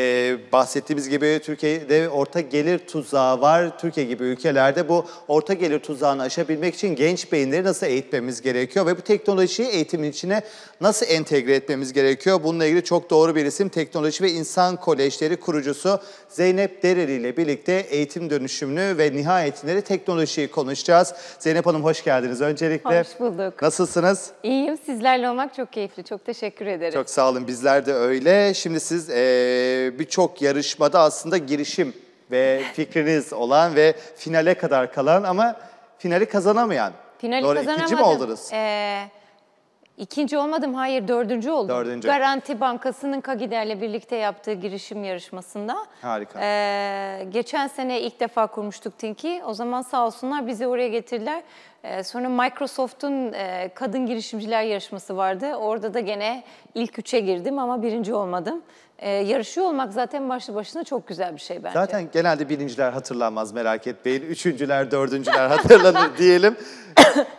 bahsettiğimiz gibi Türkiye'de orta gelir tuzağı var. Türkiye gibi ülkelerde bu orta gelir tuzağını aşabilmek için genç beyinleri nasıl eğitmemiz gerekiyor ve bu teknolojiyi eğitimin içine nasıl entegre etmemiz gerekiyor? Bununla ilgili çok doğru bir isim teknoloji ve İnsan Kolejleri kurucusu Zeynep Dereli ile birlikte eğitim dönüşümünü ve nihayetinde de teknolojiyi konuşacağız. Zeynep Hanım hoş geldiniz öncelikle. Hoş bulduk. Nasılsınız? İyiyim. Sizlerle olmak çok keyifli. Çok teşekkür ederim. Çok sağ olun. Bizler de öyle. Şimdi siz e, birçok yarışmada aslında girişim ve fikriniz olan ve finale kadar kalan ama finali kazanamayan. Finali Doğru, kazanamadım. İkinci mi oldunuz? Ee, İkinci olmadım hayır dördüncü oldum. Dördüncü. Garanti Bankası'nın Kagider'le birlikte yaptığı girişim yarışmasında. Harika. Ee, geçen sene ilk defa kurmuştuk Tinki. O zaman sağ olsunlar bizi oraya getirdiler. Ee, sonra Microsoft'un e, kadın girişimciler yarışması vardı. Orada da gene ilk üçe girdim ama birinci olmadım. Ee, yarışıyor olmak zaten başlı başına çok güzel bir şey bence. Zaten genelde birinciler hatırlanmaz merak etmeyin. Üçüncüler, dördüncüler hatırlanır *laughs* diyelim.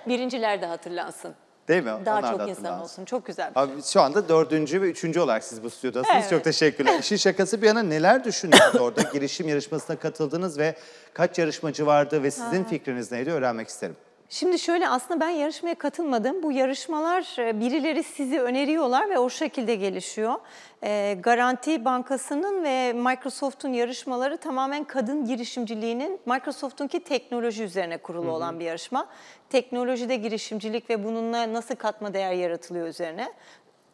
Birinciler de hatırlansın. Değil mi? Daha Onlar çok da insan olsun. Çok güzel bir Abi, şey. Şu anda dördüncü ve üçüncü olarak siz bu stüdyodasınız. Evet. Çok teşekkürler. İşin şakası bir yana neler düşündünüz orada? *laughs* Girişim yarışmasına katıldınız ve kaç yarışmacı vardı ve sizin ha. fikriniz neydi öğrenmek isterim. Şimdi şöyle aslında ben yarışmaya katılmadım. Bu yarışmalar e, birileri sizi öneriyorlar ve o şekilde gelişiyor. E, Garanti Bankası'nın ve Microsoft'un yarışmaları tamamen kadın girişimciliğinin Microsoft'unki teknoloji üzerine kurulu olan bir yarışma. Teknolojide girişimcilik ve bununla nasıl katma değer yaratılıyor üzerine.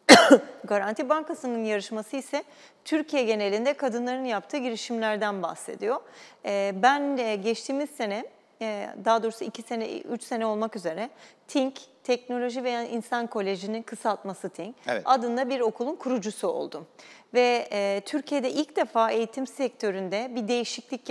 *coughs* Garanti Bankası'nın yarışması ise Türkiye genelinde kadınların yaptığı girişimlerden bahsediyor. E, ben geçtiğimiz sene ee, daha doğrusu 2 sene, 3 sene olmak üzere TINK, Teknoloji veya İnsan Koleji'nin kısaltması TINK evet. adında bir okulun kurucusu oldum. Ve e, Türkiye'de ilk defa eğitim sektöründe bir değişiklik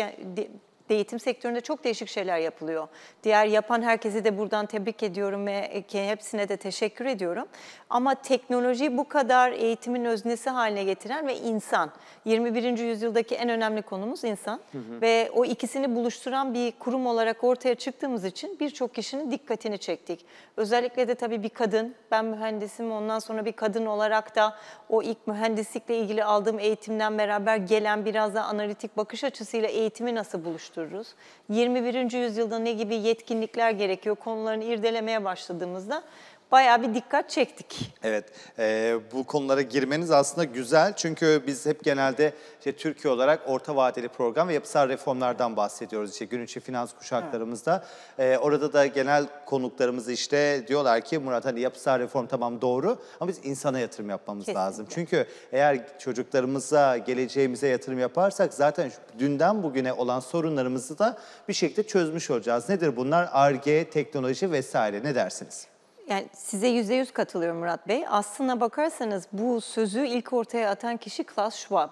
eğitim sektöründe çok değişik şeyler yapılıyor. Diğer yapan herkesi de buradan tebrik ediyorum ve hepsine de teşekkür ediyorum. Ama teknolojiyi bu kadar eğitimin öznesi haline getiren ve insan. 21. yüzyıldaki en önemli konumuz insan. Hı hı. Ve o ikisini buluşturan bir kurum olarak ortaya çıktığımız için birçok kişinin dikkatini çektik. Özellikle de tabii bir kadın, ben mühendisim ondan sonra bir kadın olarak da o ilk mühendislikle ilgili aldığım eğitimden beraber gelen biraz da analitik bakış açısıyla eğitimi nasıl buluşturdum? otururuz. 21. yüzyılda ne gibi yetkinlikler gerekiyor konularını irdelemeye başladığımızda bayağı bir dikkat çektik. Evet, e, bu konulara girmeniz aslında güzel çünkü biz hep genelde işte Türkiye olarak orta vadeli program ve yapısal reformlardan bahsediyoruz. İşte gün içi finans kuşaklarımızda. E, orada da genel konuklarımız işte diyorlar ki Murat hani yapısal reform tamam doğru ama biz insana yatırım yapmamız Kesinlikle. lazım. Çünkü eğer çocuklarımıza, geleceğimize yatırım yaparsak zaten dünden bugüne olan sorunlarımızı da bir şekilde çözmüş olacağız. Nedir bunlar? ARGE, teknoloji vesaire ne dersiniz? Yani size yüzde yüz katılıyorum Murat Bey. Aslına bakarsanız bu sözü ilk ortaya atan kişi Klaus Schwab,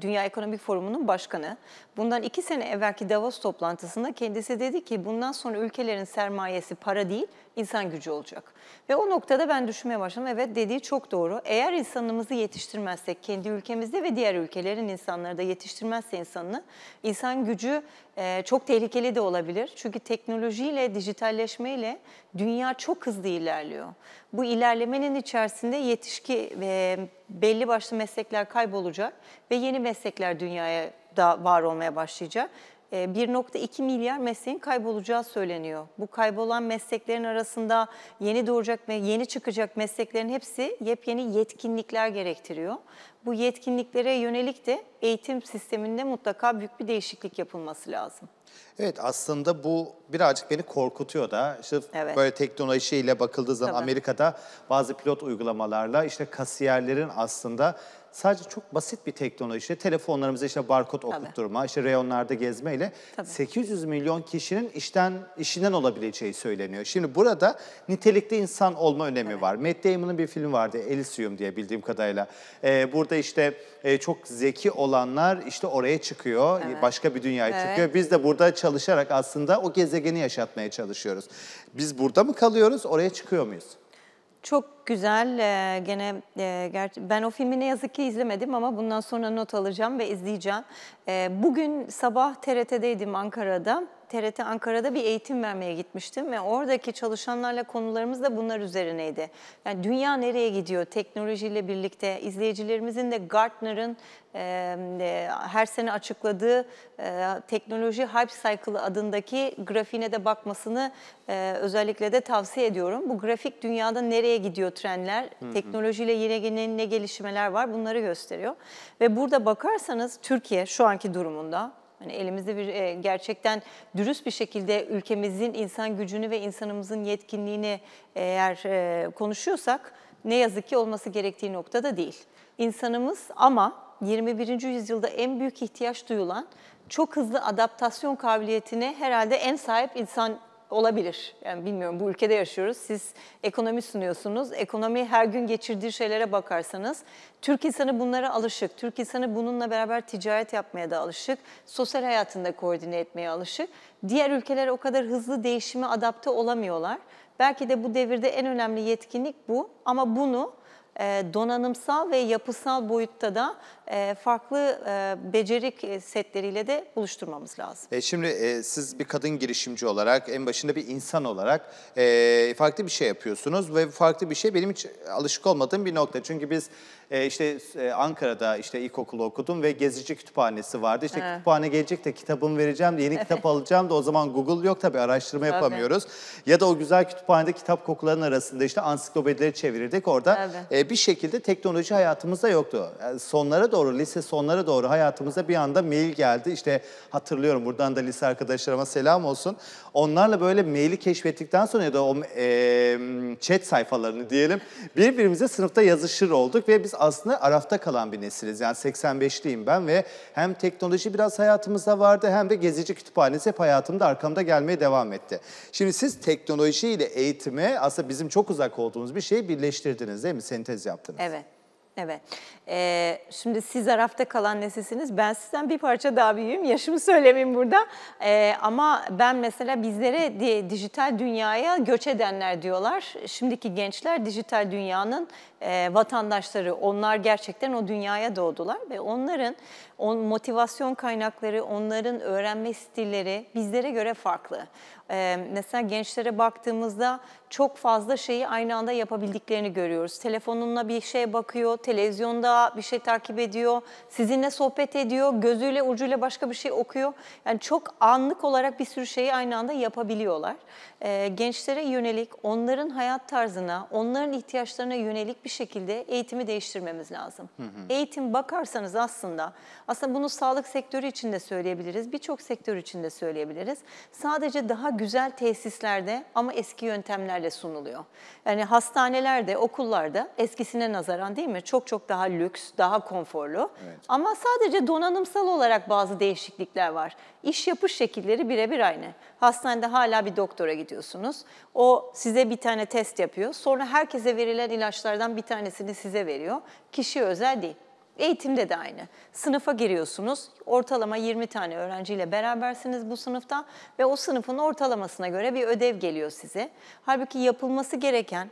Dünya Ekonomik Forumu'nun başkanı. Bundan iki sene evvelki Davos toplantısında kendisi dedi ki bundan sonra ülkelerin sermayesi para değil insan gücü olacak. Ve o noktada ben düşünmeye başladım. Evet dediği çok doğru. Eğer insanımızı yetiştirmezsek kendi ülkemizde ve diğer ülkelerin insanları da yetiştirmezse insanını insan gücü e, çok tehlikeli de olabilir. Çünkü teknolojiyle, dijitalleşmeyle dünya çok hızlı ilerliyor. Bu ilerlemenin içerisinde yetişki ve belli başlı meslekler kaybolacak ve yeni meslekler dünyaya da var olmaya başlayacak. 1.2 e, milyar mesleğin kaybolacağı söyleniyor. Bu kaybolan mesleklerin arasında yeni doğacak ve yeni çıkacak mesleklerin hepsi yepyeni yetkinlikler gerektiriyor. Bu yetkinliklere yönelik de eğitim sisteminde mutlaka büyük bir değişiklik yapılması lazım. Evet aslında bu birazcık beni korkutuyor da işte evet. böyle teknolojiyle bakıldığı zaman Tabii. Amerika'da bazı pilot uygulamalarla işte kasiyerlerin aslında sadece çok basit bir teknoloji, işte telefonlarımıza işte barkod okutturma, işte reyonlarda gezmeyle Tabii. 800 milyon kişinin işten işinden olabileceği söyleniyor. Şimdi burada nitelikli insan olma önemi evet. var. Matt Damon'ın bir filmi vardı Elysium diye bildiğim kadarıyla. Ee, burada işte e, çok zeki olanlar işte oraya çıkıyor, evet. başka bir dünyaya evet. çıkıyor. Biz de burada çalışarak aslında o gezegeni yaşatmaya çalışıyoruz. Biz burada mı kalıyoruz, oraya çıkıyor muyuz? Çok güzel. E, gene e, ben o filmi ne yazık ki izlemedim ama bundan sonra not alacağım ve izleyeceğim. E, bugün sabah TRT'deydim Ankara'da. TRT Ankara'da bir eğitim vermeye gitmiştim ve oradaki çalışanlarla konularımız da bunlar üzerineydi. Yani dünya nereye gidiyor teknolojiyle birlikte izleyicilerimizin de Gartner'ın e, her sene açıkladığı e, teknoloji hype cycle adındaki grafiğine de bakmasını e, özellikle de tavsiye ediyorum. Bu grafik dünyada nereye gidiyor trendler, hı hı. teknolojiyle yine ne gelişmeler var bunları gösteriyor. Ve burada bakarsanız Türkiye şu anki durumunda Hani elimizde bir e, gerçekten dürüst bir şekilde ülkemizin insan gücünü ve insanımızın yetkinliğini eğer e, konuşuyorsak ne yazık ki olması gerektiği noktada değil. İnsanımız ama 21. yüzyılda en büyük ihtiyaç duyulan çok hızlı adaptasyon kabiliyetine herhalde en sahip insan olabilir. Yani bilmiyorum bu ülkede yaşıyoruz. Siz ekonomi sunuyorsunuz. Ekonomi her gün geçirdiği şeylere bakarsanız Türk insanı bunlara alışık. Türk insanı bununla beraber ticaret yapmaya da alışık. Sosyal hayatında koordine etmeye alışık. Diğer ülkeler o kadar hızlı değişime adapte olamıyorlar. Belki de bu devirde en önemli yetkinlik bu ama bunu donanımsal ve yapısal boyutta da e, farklı e, becerik e, setleriyle de buluşturmamız lazım. şimdi siz bir kadın girişimci olarak, en başında bir insan olarak farklı bir şey yapıyorsunuz ve farklı bir şey benim hiç alışık olmadığım bir nokta. Çünkü biz işte Ankara'da işte ilkokulu okudum ve gezici kütüphanesi vardı. İşte evet. kütüphane gelecek de kitabımı vereceğim de yeni kitap alacağım da o zaman Google yok tabii araştırma tabii. yapamıyoruz. Ya da o güzel kütüphanede kitap kokularının arasında işte ansiklopedileri çevirirdik orada. Evet. bir şekilde teknoloji hayatımızda yoktu. sonlara doğru doğru, lise sonlara doğru hayatımıza bir anda mail geldi. İşte hatırlıyorum buradan da lise arkadaşlarıma selam olsun. Onlarla böyle maili keşfettikten sonra ya da o e, chat sayfalarını diyelim birbirimize sınıfta yazışır olduk ve biz aslında arafta kalan bir nesiliz. Yani 85'liyim ben ve hem teknoloji biraz hayatımızda vardı hem de gezici kütüphanesi hep hayatımda arkamda gelmeye devam etti. Şimdi siz teknoloji ile eğitimi aslında bizim çok uzak olduğumuz bir şeyi birleştirdiniz değil mi? Sentez yaptınız. Evet. Evet. Ee, şimdi siz Araf'ta kalan nesisiniz. Ben sizden bir parça daha büyüğüm. Yaşımı söylemeyeyim burada. Ee, ama ben mesela bizlere dijital dünyaya göç edenler diyorlar. Şimdiki gençler dijital dünyanın e, vatandaşları. Onlar gerçekten o dünyaya doğdular ve onların on, motivasyon kaynakları, onların öğrenme stilleri bizlere göre farklı. Ee, mesela gençlere baktığımızda çok fazla şeyi aynı anda yapabildiklerini görüyoruz. Telefonunla bir şeye bakıyor, televizyonda bir şey takip ediyor, sizinle sohbet ediyor, gözüyle ucuyla başka bir şey okuyor. Yani çok anlık olarak bir sürü şeyi aynı anda yapabiliyorlar. E, gençlere yönelik onların hayat tarzına, onların ihtiyaçlarına yönelik bir şekilde eğitimi değiştirmemiz lazım. Hı hı. Eğitim bakarsanız aslında, aslında bunu sağlık sektörü için de söyleyebiliriz, birçok sektör için de söyleyebiliriz. Sadece daha güzel tesislerde ama eski yöntemlerle sunuluyor. Yani hastanelerde, okullarda eskisine nazaran değil mi? çok çok daha lüks, daha konforlu. Evet. Ama sadece donanımsal olarak bazı değişiklikler var. İş yapış şekilleri birebir aynı. Hastanede hala bir doktora gidiyorsunuz. O size bir tane test yapıyor. Sonra herkese verilen ilaçlardan bir tanesini size veriyor. Kişi özel değil. Eğitimde de aynı. Sınıfa giriyorsunuz. Ortalama 20 tane öğrenciyle berabersiniz bu sınıfta ve o sınıfın ortalamasına göre bir ödev geliyor size. Halbuki yapılması gereken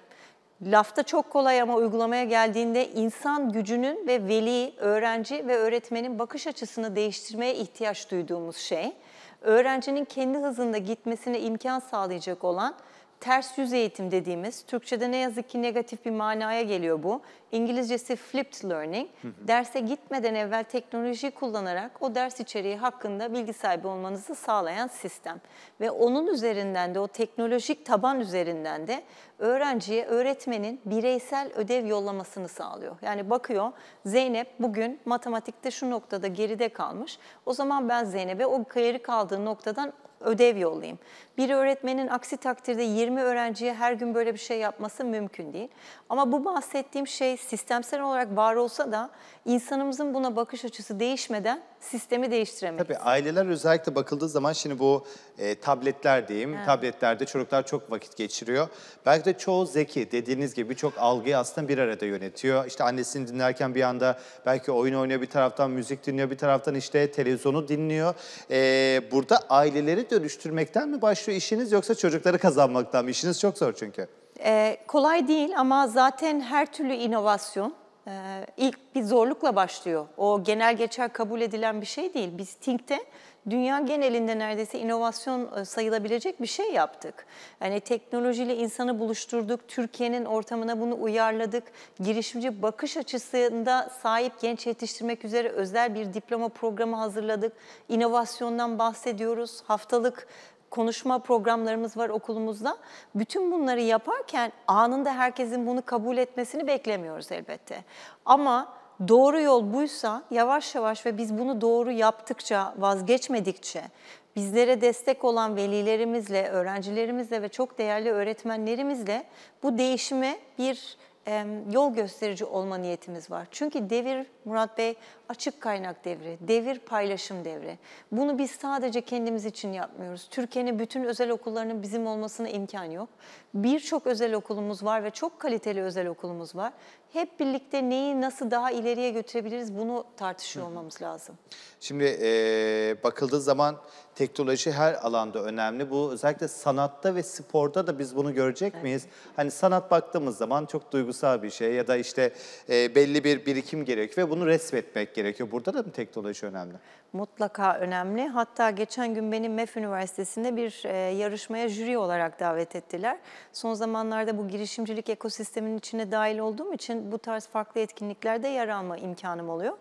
lafta çok kolay ama uygulamaya geldiğinde insan gücünün ve veli, öğrenci ve öğretmenin bakış açısını değiştirmeye ihtiyaç duyduğumuz şey, öğrencinin kendi hızında gitmesine imkan sağlayacak olan ters yüz eğitim dediğimiz, Türkçe'de ne yazık ki negatif bir manaya geliyor bu. İngilizcesi flipped learning. Hı hı. Derse gitmeden evvel teknolojiyi kullanarak o ders içeriği hakkında bilgi sahibi olmanızı sağlayan sistem. Ve onun üzerinden de o teknolojik taban üzerinden de öğrenciye öğretmenin bireysel ödev yollamasını sağlıyor. Yani bakıyor Zeynep bugün matematikte şu noktada geride kalmış. O zaman ben Zeynep'e o geri kaldığı noktadan ödev yollayayım. Bir öğretmenin aksi takdirde 20 öğrenciye her gün böyle bir şey yapması mümkün değil. Ama bu bahsettiğim şey sistemsel olarak var olsa da insanımızın buna bakış açısı değişmeden sistemi değiştiremeyiz. Tabii aileler özellikle bakıldığı zaman şimdi bu e, tabletler diyeyim, evet. tabletlerde çocuklar çok vakit geçiriyor. Belki de çoğu zeki dediğiniz gibi çok algıyı aslında bir arada yönetiyor. İşte annesini dinlerken bir anda belki oyun oynuyor bir taraftan, müzik dinliyor bir taraftan işte televizyonu dinliyor. E, burada aileleri dönüştürmekten mi başlıyor işiniz yoksa çocukları kazanmaktan mı? İşiniz çok zor çünkü. E, kolay değil ama zaten her türlü inovasyon e, ilk bir zorlukla başlıyor. O genel geçer kabul edilen bir şey değil. Biz Think'te dünya genelinde neredeyse inovasyon e, sayılabilecek bir şey yaptık. Yani teknolojiyle insanı buluşturduk, Türkiye'nin ortamına bunu uyarladık. Girişimci bakış açısında sahip genç yetiştirmek üzere özel bir diploma programı hazırladık. İnovasyondan bahsediyoruz. Haftalık konuşma programlarımız var okulumuzda. Bütün bunları yaparken anında herkesin bunu kabul etmesini beklemiyoruz elbette. Ama doğru yol buysa yavaş yavaş ve biz bunu doğru yaptıkça, vazgeçmedikçe, bizlere destek olan velilerimizle, öğrencilerimizle ve çok değerli öğretmenlerimizle bu değişime bir yol gösterici olma niyetimiz var. Çünkü devir Murat Bey açık kaynak devri, devir paylaşım devri. Bunu biz sadece kendimiz için yapmıyoruz. Türkiye'nin bütün özel okullarının bizim olmasına imkan yok. Birçok özel okulumuz var ve çok kaliteli özel okulumuz var. Hep birlikte neyi nasıl daha ileriye götürebiliriz bunu tartışıyor olmamız lazım. Şimdi e, bakıldığı zaman teknoloji her alanda önemli. Bu özellikle sanatta ve sporda da biz bunu görecek evet. miyiz? Hani sanat baktığımız zaman çok duygusal bir şey ya da işte e, belli bir birikim gerekiyor ve bunu bunu resmetmek gerekiyor. Burada da mı teknoloji önemli? Mutlaka önemli. Hatta geçen gün beni MEF Üniversitesi'nde bir e, yarışmaya jüri olarak davet ettiler. Son zamanlarda bu girişimcilik ekosisteminin içine dahil olduğum için bu tarz farklı etkinliklerde yer alma imkanım oluyor.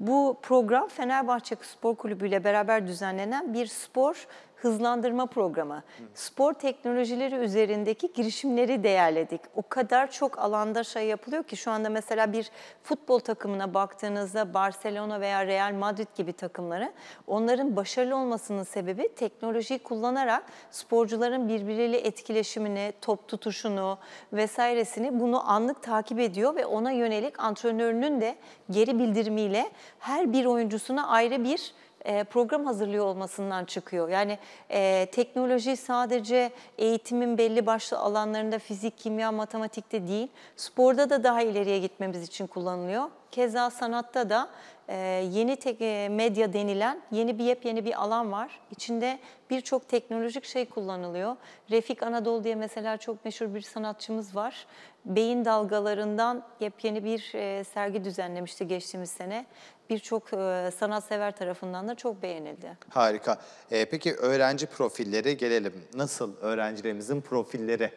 Bu program Fenerbahçe Spor Kulübü ile beraber düzenlenen bir spor hızlandırma programı. Spor teknolojileri üzerindeki girişimleri değerledik. O kadar çok alanda şey yapılıyor ki şu anda mesela bir futbol takımına baktığınızda Barcelona veya Real Madrid gibi takımları onların başarılı olmasının sebebi teknolojiyi kullanarak sporcuların birbiriyle etkileşimini, top tutuşunu vesairesini bunu anlık takip ediyor ve ona yönelik antrenörünün de geri bildirimiyle her bir oyuncusuna ayrı bir e, program hazırlıyor olmasından çıkıyor. Yani e, teknoloji sadece eğitimin belli başlı alanlarında fizik, kimya, matematikte değil, sporda da daha ileriye gitmemiz için kullanılıyor. Keza sanatta da e, yeni tek, e, medya denilen yeni bir yepyeni bir alan var. İçinde birçok teknolojik şey kullanılıyor. Refik Anadolu diye mesela çok meşhur bir sanatçımız var. Beyin dalgalarından yepyeni bir e, sergi düzenlemişti geçtiğimiz sene birçok e, sanatsever tarafından da çok beğenildi. Harika. E, peki öğrenci profilleri gelelim. Nasıl öğrencilerimizin profilleri?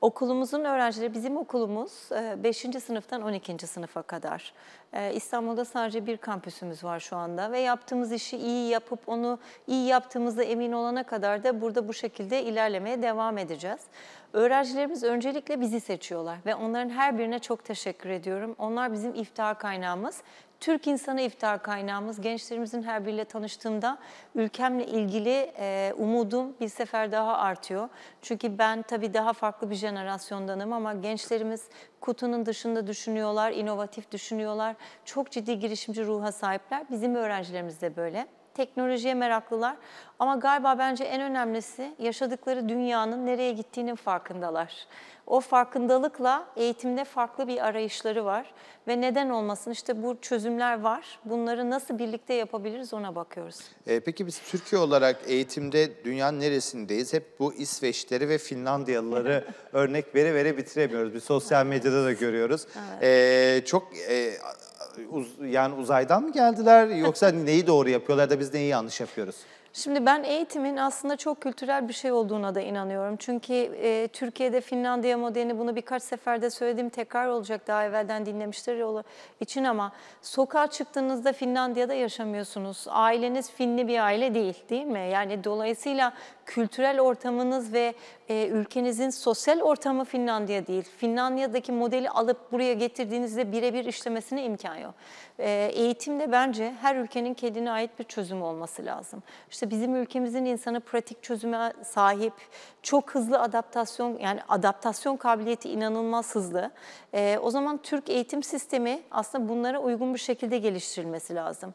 Okulumuzun öğrencileri, bizim okulumuz 5. E, sınıftan 12. sınıfa kadar. E, İstanbul'da sadece bir kampüsümüz var şu anda ve yaptığımız işi iyi yapıp onu iyi yaptığımızda emin olana kadar da burada bu şekilde ilerlemeye devam edeceğiz. Öğrencilerimiz öncelikle bizi seçiyorlar ve onların her birine çok teşekkür ediyorum. Onlar bizim iftihar kaynağımız Türk insanı iftar kaynağımız. Gençlerimizin her biriyle tanıştığımda ülkemle ilgili e, umudum bir sefer daha artıyor. Çünkü ben tabii daha farklı bir jenerasyondanım ama gençlerimiz kutunun dışında düşünüyorlar, inovatif düşünüyorlar. Çok ciddi girişimci ruha sahipler. Bizim öğrencilerimiz de böyle teknolojiye meraklılar. Ama galiba bence en önemlisi yaşadıkları dünyanın nereye gittiğinin farkındalar. O farkındalıkla eğitimde farklı bir arayışları var ve neden olmasın işte bu çözümler var. Bunları nasıl birlikte yapabiliriz ona bakıyoruz. E, peki biz Türkiye olarak eğitimde dünyanın neresindeyiz? Hep bu İsveçleri ve Finlandiyalıları *laughs* örnek vere vere bitiremiyoruz. Bir sosyal medyada da görüyoruz. Evet. E, çok e, uz, yani uzaydan mı geldiler yoksa *laughs* neyi doğru yapıyorlar da biz neyi yanlış yapıyoruz? Şimdi ben eğitimin aslında çok kültürel bir şey olduğuna da inanıyorum. Çünkü e, Türkiye'de Finlandiya modelini bunu birkaç seferde söyledim tekrar olacak daha evvelden dinlemişler için ama sokağa çıktığınızda Finlandiya'da yaşamıyorsunuz. Aileniz Finli bir aile değil değil mi? Yani dolayısıyla kültürel ortamınız ve e, ülkenizin sosyal ortamı Finlandiya değil. Finlandiya'daki modeli alıp buraya getirdiğinizde birebir işlemesine imkan yok. E, eğitimde bence her ülkenin kendine ait bir çözümü olması lazım. İşte bizim ülkemizin insanı pratik çözüme sahip, çok hızlı adaptasyon yani adaptasyon kabiliyeti inanılmaz hızlı. E, o zaman Türk eğitim sistemi aslında bunlara uygun bir şekilde geliştirilmesi lazım.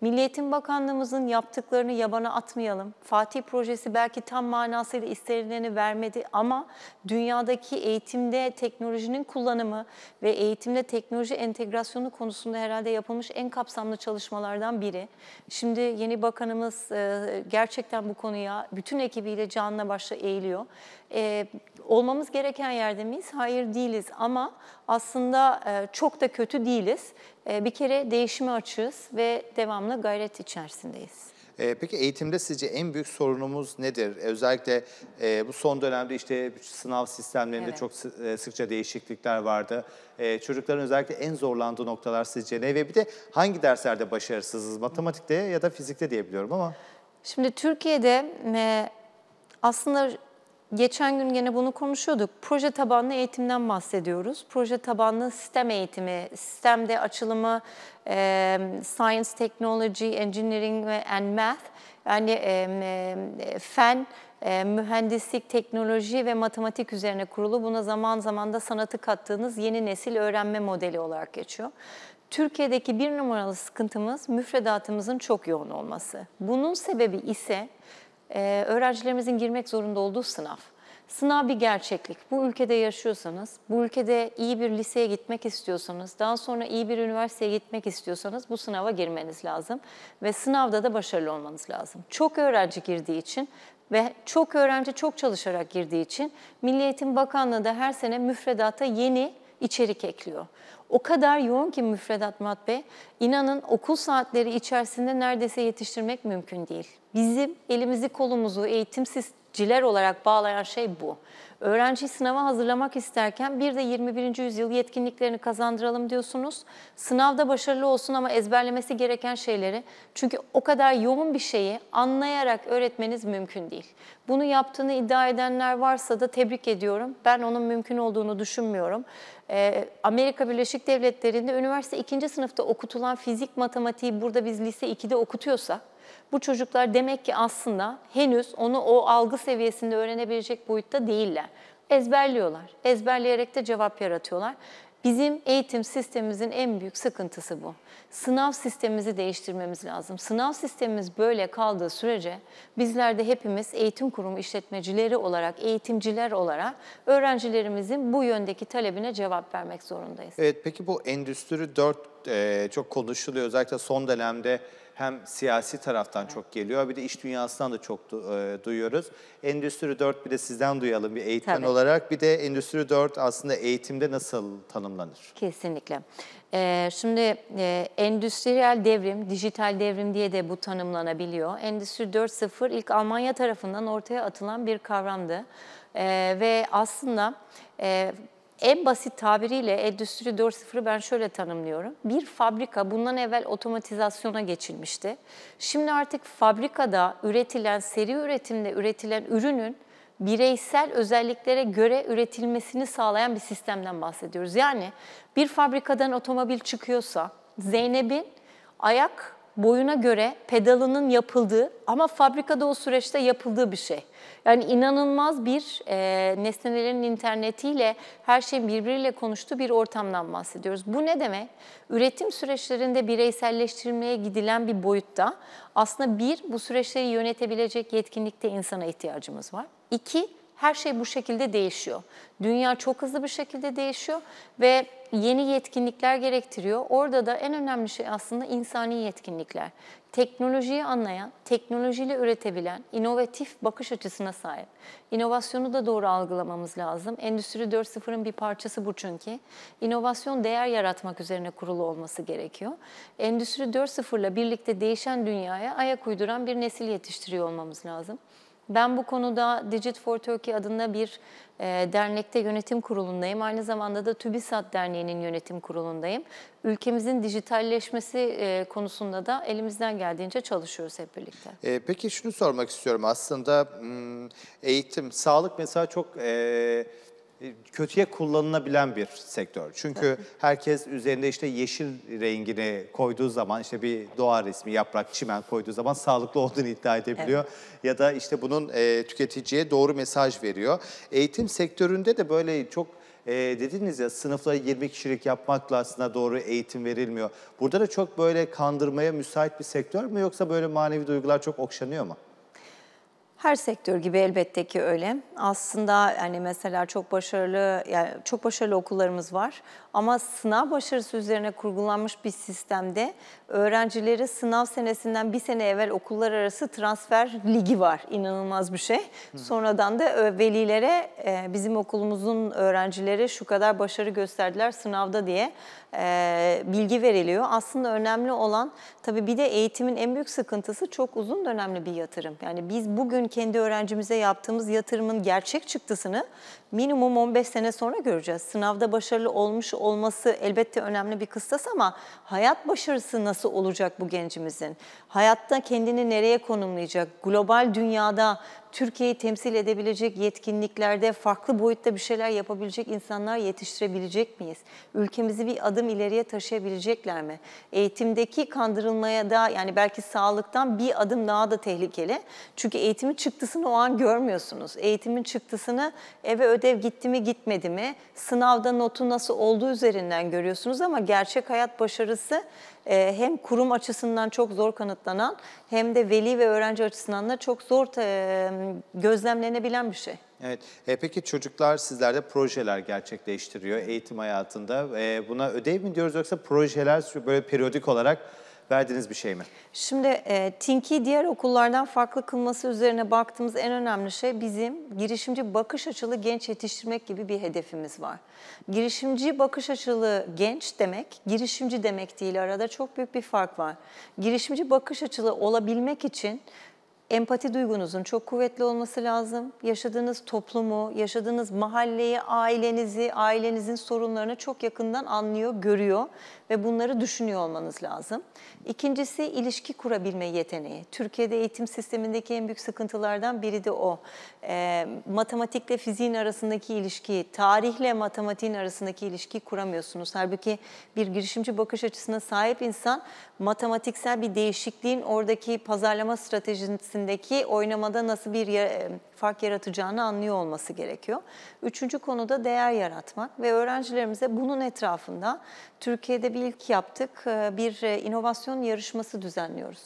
Milliyetin Eğitim Bakanlığımızın yaptıklarını yabana atmayalım. Fatih projesi belki tam manasıyla istenilerini vermedi ama dünyadaki eğitimde teknolojinin kullanımı ve eğitimde teknoloji entegrasyonu konusunda herhalde yapılmış en kapsamlı çalışmalardan biri. Şimdi yeni bakanımız e, gerçekten bu konuya bütün ekibiyle canla başla eğiliyor. E, olmamız gereken yerde miyiz? Hayır değiliz ama aslında e, çok da kötü değiliz. Ee, bir kere değişime açığız ve devamlı gayret içerisindeyiz. Ee, peki eğitimde sizce en büyük sorunumuz nedir? Özellikle e, bu son dönemde işte sınav sistemlerinde evet. çok e, sıkça değişiklikler vardı. E, çocukların özellikle en zorlandığı noktalar sizce ne ve bir de hangi derslerde başarısızız? Matematikte ya da fizikte diyebiliyorum ama. Şimdi Türkiye'de aslında Geçen gün yine bunu konuşuyorduk. Proje tabanlı eğitimden bahsediyoruz. Proje tabanlı sistem eğitimi, sistemde açılımı e, Science, Technology, Engineering ve and Math yani e, e, fen, e, mühendislik, teknoloji ve matematik üzerine kurulu. Buna zaman zaman da sanatı kattığınız yeni nesil öğrenme modeli olarak geçiyor. Türkiye'deki bir numaralı sıkıntımız müfredatımızın çok yoğun olması. Bunun sebebi ise ee, öğrencilerimizin girmek zorunda olduğu sınav. Sınav bir gerçeklik. Bu ülkede yaşıyorsanız, bu ülkede iyi bir liseye gitmek istiyorsanız, daha sonra iyi bir üniversiteye gitmek istiyorsanız bu sınava girmeniz lazım. Ve sınavda da başarılı olmanız lazım. Çok öğrenci girdiği için ve çok öğrenci çok çalışarak girdiği için Milli Eğitim Bakanlığı da her sene müfredata yeni içerik ekliyor. O kadar yoğun ki müfredat Bey. İnanın okul saatleri içerisinde neredeyse yetiştirmek mümkün değil. Bizim elimizi kolumuzu eğitim olarak bağlayan şey bu. Öğrenci sınava hazırlamak isterken bir de 21. yüzyıl yetkinliklerini kazandıralım diyorsunuz. Sınavda başarılı olsun ama ezberlemesi gereken şeyleri. Çünkü o kadar yoğun bir şeyi anlayarak öğretmeniz mümkün değil. Bunu yaptığını iddia edenler varsa da tebrik ediyorum. Ben onun mümkün olduğunu düşünmüyorum. Ee, Amerika Birleşik Devletleri'nde üniversite ikinci sınıfta okutulan fizik matematiği burada biz lise 2'de okutuyorsa bu çocuklar demek ki aslında henüz onu o algı seviyesinde öğrenebilecek boyutta değiller. Ezberliyorlar. Ezberleyerek de cevap yaratıyorlar. Bizim eğitim sistemimizin en büyük sıkıntısı bu. Sınav sistemimizi değiştirmemiz lazım. Sınav sistemimiz böyle kaldığı sürece bizler de hepimiz eğitim kurumu işletmecileri olarak, eğitimciler olarak öğrencilerimizin bu yöndeki talebine cevap vermek zorundayız. Evet peki bu Endüstri 4 e, çok konuşuluyor özellikle son dönemde hem siyasi taraftan çok geliyor bir de iş dünyasından da çok du e, duyuyoruz. Endüstri 4 bir de sizden duyalım bir eğitmen Tabii. olarak. Bir de Endüstri 4 aslında eğitimde nasıl tanımlanır? Kesinlikle. Ee, şimdi e, endüstriyel devrim, dijital devrim diye de bu tanımlanabiliyor. Endüstri 4.0 ilk Almanya tarafından ortaya atılan bir kavramdı. Ee, ve aslında e, en basit tabiriyle Endüstri 4.0'ı ben şöyle tanımlıyorum. Bir fabrika bundan evvel otomatizasyona geçilmişti. Şimdi artık fabrikada üretilen, seri üretimde üretilen ürünün bireysel özelliklere göre üretilmesini sağlayan bir sistemden bahsediyoruz. Yani bir fabrikadan otomobil çıkıyorsa Zeynep'in ayak boyuna göre pedalının yapıldığı ama fabrikada o süreçte yapıldığı bir şey. Yani inanılmaz bir e, nesnelerin internetiyle her şeyin birbiriyle konuştuğu bir ortamdan bahsediyoruz. Bu ne demek? Üretim süreçlerinde bireyselleştirmeye gidilen bir boyutta aslında bir, bu süreçleri yönetebilecek yetkinlikte insana ihtiyacımız var. İki, her şey bu şekilde değişiyor. Dünya çok hızlı bir şekilde değişiyor ve yeni yetkinlikler gerektiriyor. Orada da en önemli şey aslında insani yetkinlikler. Teknolojiyi anlayan, teknolojiyle üretebilen, inovatif bakış açısına sahip. İnovasyonu da doğru algılamamız lazım. Endüstri 4.0'ın bir parçası bu çünkü. İnovasyon değer yaratmak üzerine kurulu olması gerekiyor. Endüstri 4.0 ile birlikte değişen dünyaya ayak uyduran bir nesil yetiştiriyor olmamız lazım. Ben bu konuda Digit for Turkey adında bir e, dernekte yönetim kurulundayım. Aynı zamanda da TÜBİSAT Derneği'nin yönetim kurulundayım. Ülkemizin dijitalleşmesi e, konusunda da elimizden geldiğince çalışıyoruz hep birlikte. E, peki şunu sormak istiyorum. Aslında hmm, eğitim, sağlık mesela çok... E, e, kötüye kullanılabilen bir sektör. Çünkü herkes üzerinde işte yeşil rengini koyduğu zaman işte bir doğa resmi, yaprak, çimen koyduğu zaman sağlıklı olduğunu iddia edebiliyor. Evet. Ya da işte bunun e, tüketiciye doğru mesaj veriyor. Eğitim sektöründe de böyle çok e, dediniz ya sınıfları 20 kişilik yapmakla aslında doğru eğitim verilmiyor. Burada da çok böyle kandırmaya müsait bir sektör mü yoksa böyle manevi duygular çok okşanıyor mu? Her sektör gibi elbette ki öyle. Aslında yani mesela çok başarılı yani çok başarılı okullarımız var ama sınav başarısı üzerine kurgulanmış bir sistemde öğrencileri sınav senesinden bir sene evvel okullar arası transfer ligi var. İnanılmaz bir şey. Sonradan da velilere e, bizim okulumuzun öğrencileri şu kadar başarı gösterdiler sınavda diye e, bilgi veriliyor. Aslında önemli olan tabii bir de eğitimin en büyük sıkıntısı çok uzun dönemli bir yatırım. Yani biz bugün kendi öğrencimize yaptığımız yatırımın gerçek çıktısını minimum 15 sene sonra göreceğiz. Sınavda başarılı olmuş olması elbette önemli bir kıstas ama hayat başarısı nasıl olacak bu gencimizin? Hayatta kendini nereye konumlayacak? Global dünyada Türkiye'yi temsil edebilecek yetkinliklerde farklı boyutta bir şeyler yapabilecek insanlar yetiştirebilecek miyiz? Ülkemizi bir adım ileriye taşıyabilecekler mi? Eğitimdeki kandırılmaya da yani belki sağlıktan bir adım daha da tehlikeli. Çünkü eğitimin çıktısını o an görmüyorsunuz. Eğitimin çıktısını eve ödev gitti mi gitmedi mi, sınavda notu nasıl olduğu üzerinden görüyorsunuz ama gerçek hayat başarısı e, hem kurum açısından çok zor kanıtlanan hem de veli ve öğrenci açısından da çok zor e, gözlemlenebilen bir şey. Evet. E, peki çocuklar sizlerde projeler gerçekleştiriyor eğitim hayatında. E, buna ödev mi diyoruz yoksa projeler böyle periyodik olarak verdiğiniz bir şey mi? Şimdi e, Tink'i diğer okullardan farklı kılması üzerine baktığımız en önemli şey bizim girişimci bakış açılı genç yetiştirmek gibi bir hedefimiz var. Girişimci bakış açılı genç demek, girişimci demek değil. Arada çok büyük bir fark var. Girişimci bakış açılı olabilmek için empati duygunuzun çok kuvvetli olması lazım. Yaşadığınız toplumu, yaşadığınız mahalleyi, ailenizi, ailenizin sorunlarını çok yakından anlıyor, görüyor ve bunları düşünüyor olmanız lazım. İkincisi ilişki kurabilme yeteneği. Türkiye'de eğitim sistemindeki en büyük sıkıntılardan biri de o. E, matematikle fiziğin arasındaki ilişki, tarihle matematiğin arasındaki ilişki kuramıyorsunuz. Halbuki bir girişimci bakış açısına sahip insan matematiksel bir değişikliğin oradaki pazarlama stratejisindeki oynamada nasıl bir e, fark yaratacağını anlıyor olması gerekiyor. Üçüncü konuda değer yaratmak ve öğrencilerimize bunun etrafında Türkiye'de bir bir ilk yaptık. E, bir e, inovasyon yarışması düzenliyoruz.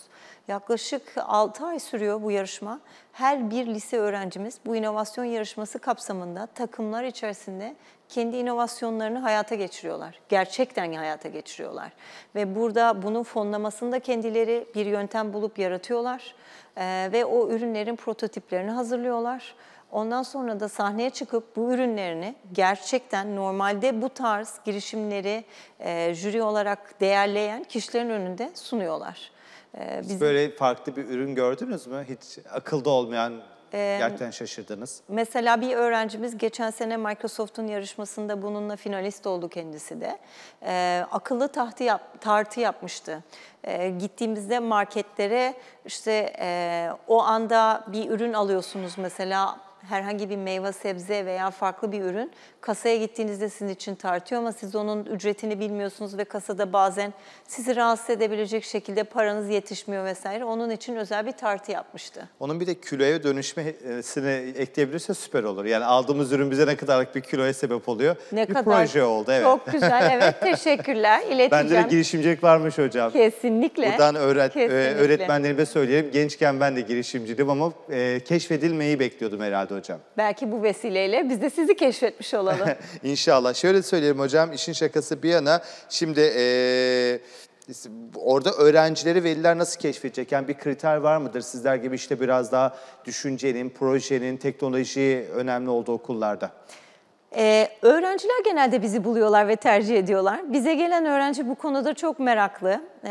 Yaklaşık 6 ay sürüyor bu yarışma. Her bir lise öğrencimiz bu inovasyon yarışması kapsamında takımlar içerisinde kendi inovasyonlarını hayata geçiriyorlar. Gerçekten hayata geçiriyorlar. Ve burada bunun fonlamasında kendileri bir yöntem bulup yaratıyorlar. Ee, ve o ürünlerin prototiplerini hazırlıyorlar Ondan sonra da sahneye çıkıp bu ürünlerini gerçekten normalde bu tarz girişimleri e, jüri olarak değerleyen kişilerin önünde sunuyorlar. E, bizim... Hiç böyle farklı bir ürün gördünüz mü? Hiç akılda olmayan ee, Gerçekten şaşırdınız. Mesela bir öğrencimiz geçen sene Microsoft'un yarışmasında bununla finalist oldu kendisi de. Ee, akıllı tahtı yap, tartı yapmıştı. Ee, gittiğimizde marketlere işte e, o anda bir ürün alıyorsunuz mesela herhangi bir meyve, sebze veya farklı bir ürün kasaya gittiğinizde sizin için tartıyor ama siz onun ücretini bilmiyorsunuz ve kasada bazen sizi rahatsız edebilecek şekilde paranız yetişmiyor vesaire. Onun için özel bir tartı yapmıştı. Onun bir de kiloya dönüşmesini ekleyebilirse süper olur. Yani aldığımız ürün bize ne kadarlık bir kiloya sebep oluyor. Ne bir kadar. proje oldu evet. Çok güzel evet *laughs* teşekkürler İleteceğim. Bence de girişimcilik varmış hocam. Kesinlikle. Buradan öğret e, Kesinlikle. öğretmenlerime söyleyeyim. Gençken ben de girişimciydim ama e, keşfedilmeyi bekliyordum herhalde diyordu hocam. Belki bu vesileyle biz de sizi keşfetmiş olalım. *laughs* İnşallah. Şöyle söyleyeyim hocam işin şakası bir yana. Şimdi ee, orada öğrencileri veliler nasıl keşfedecek? Yani bir kriter var mıdır? Sizler gibi işte biraz daha düşüncenin, projenin, teknoloji önemli olduğu okullarda. Ee, öğrenciler genelde bizi buluyorlar ve tercih ediyorlar. Bize gelen öğrenci bu konuda çok meraklı. Ee,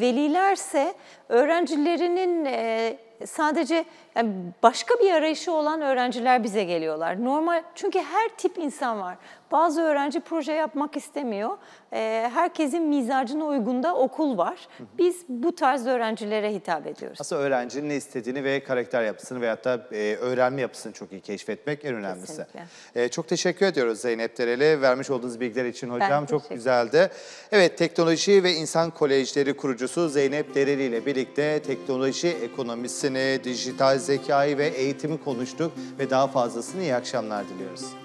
velilerse öğrencilerinin e, sadece yani başka bir arayışı olan öğrenciler bize geliyorlar. Normal çünkü her tip insan var. Bazı öğrenci proje yapmak istemiyor. E, herkesin mizacına uygun da okul var. Biz bu tarz öğrencilere hitap ediyoruz. Nasıl öğrencinin ne istediğini ve karakter yapısını veyahut da e, öğrenme yapısını çok iyi keşfetmek en önemlisi. E, çok teşekkür ediyoruz Zeynep Dereli. Vermiş olduğunuz bilgiler için hocam çok güzeldi. Evet teknoloji ve insan kolejleri kurucusu Zeynep Dereli ile birlikte teknoloji ekonomisini, dijital zekayı ve eğitimi konuştuk ve daha fazlasını iyi akşamlar diliyoruz.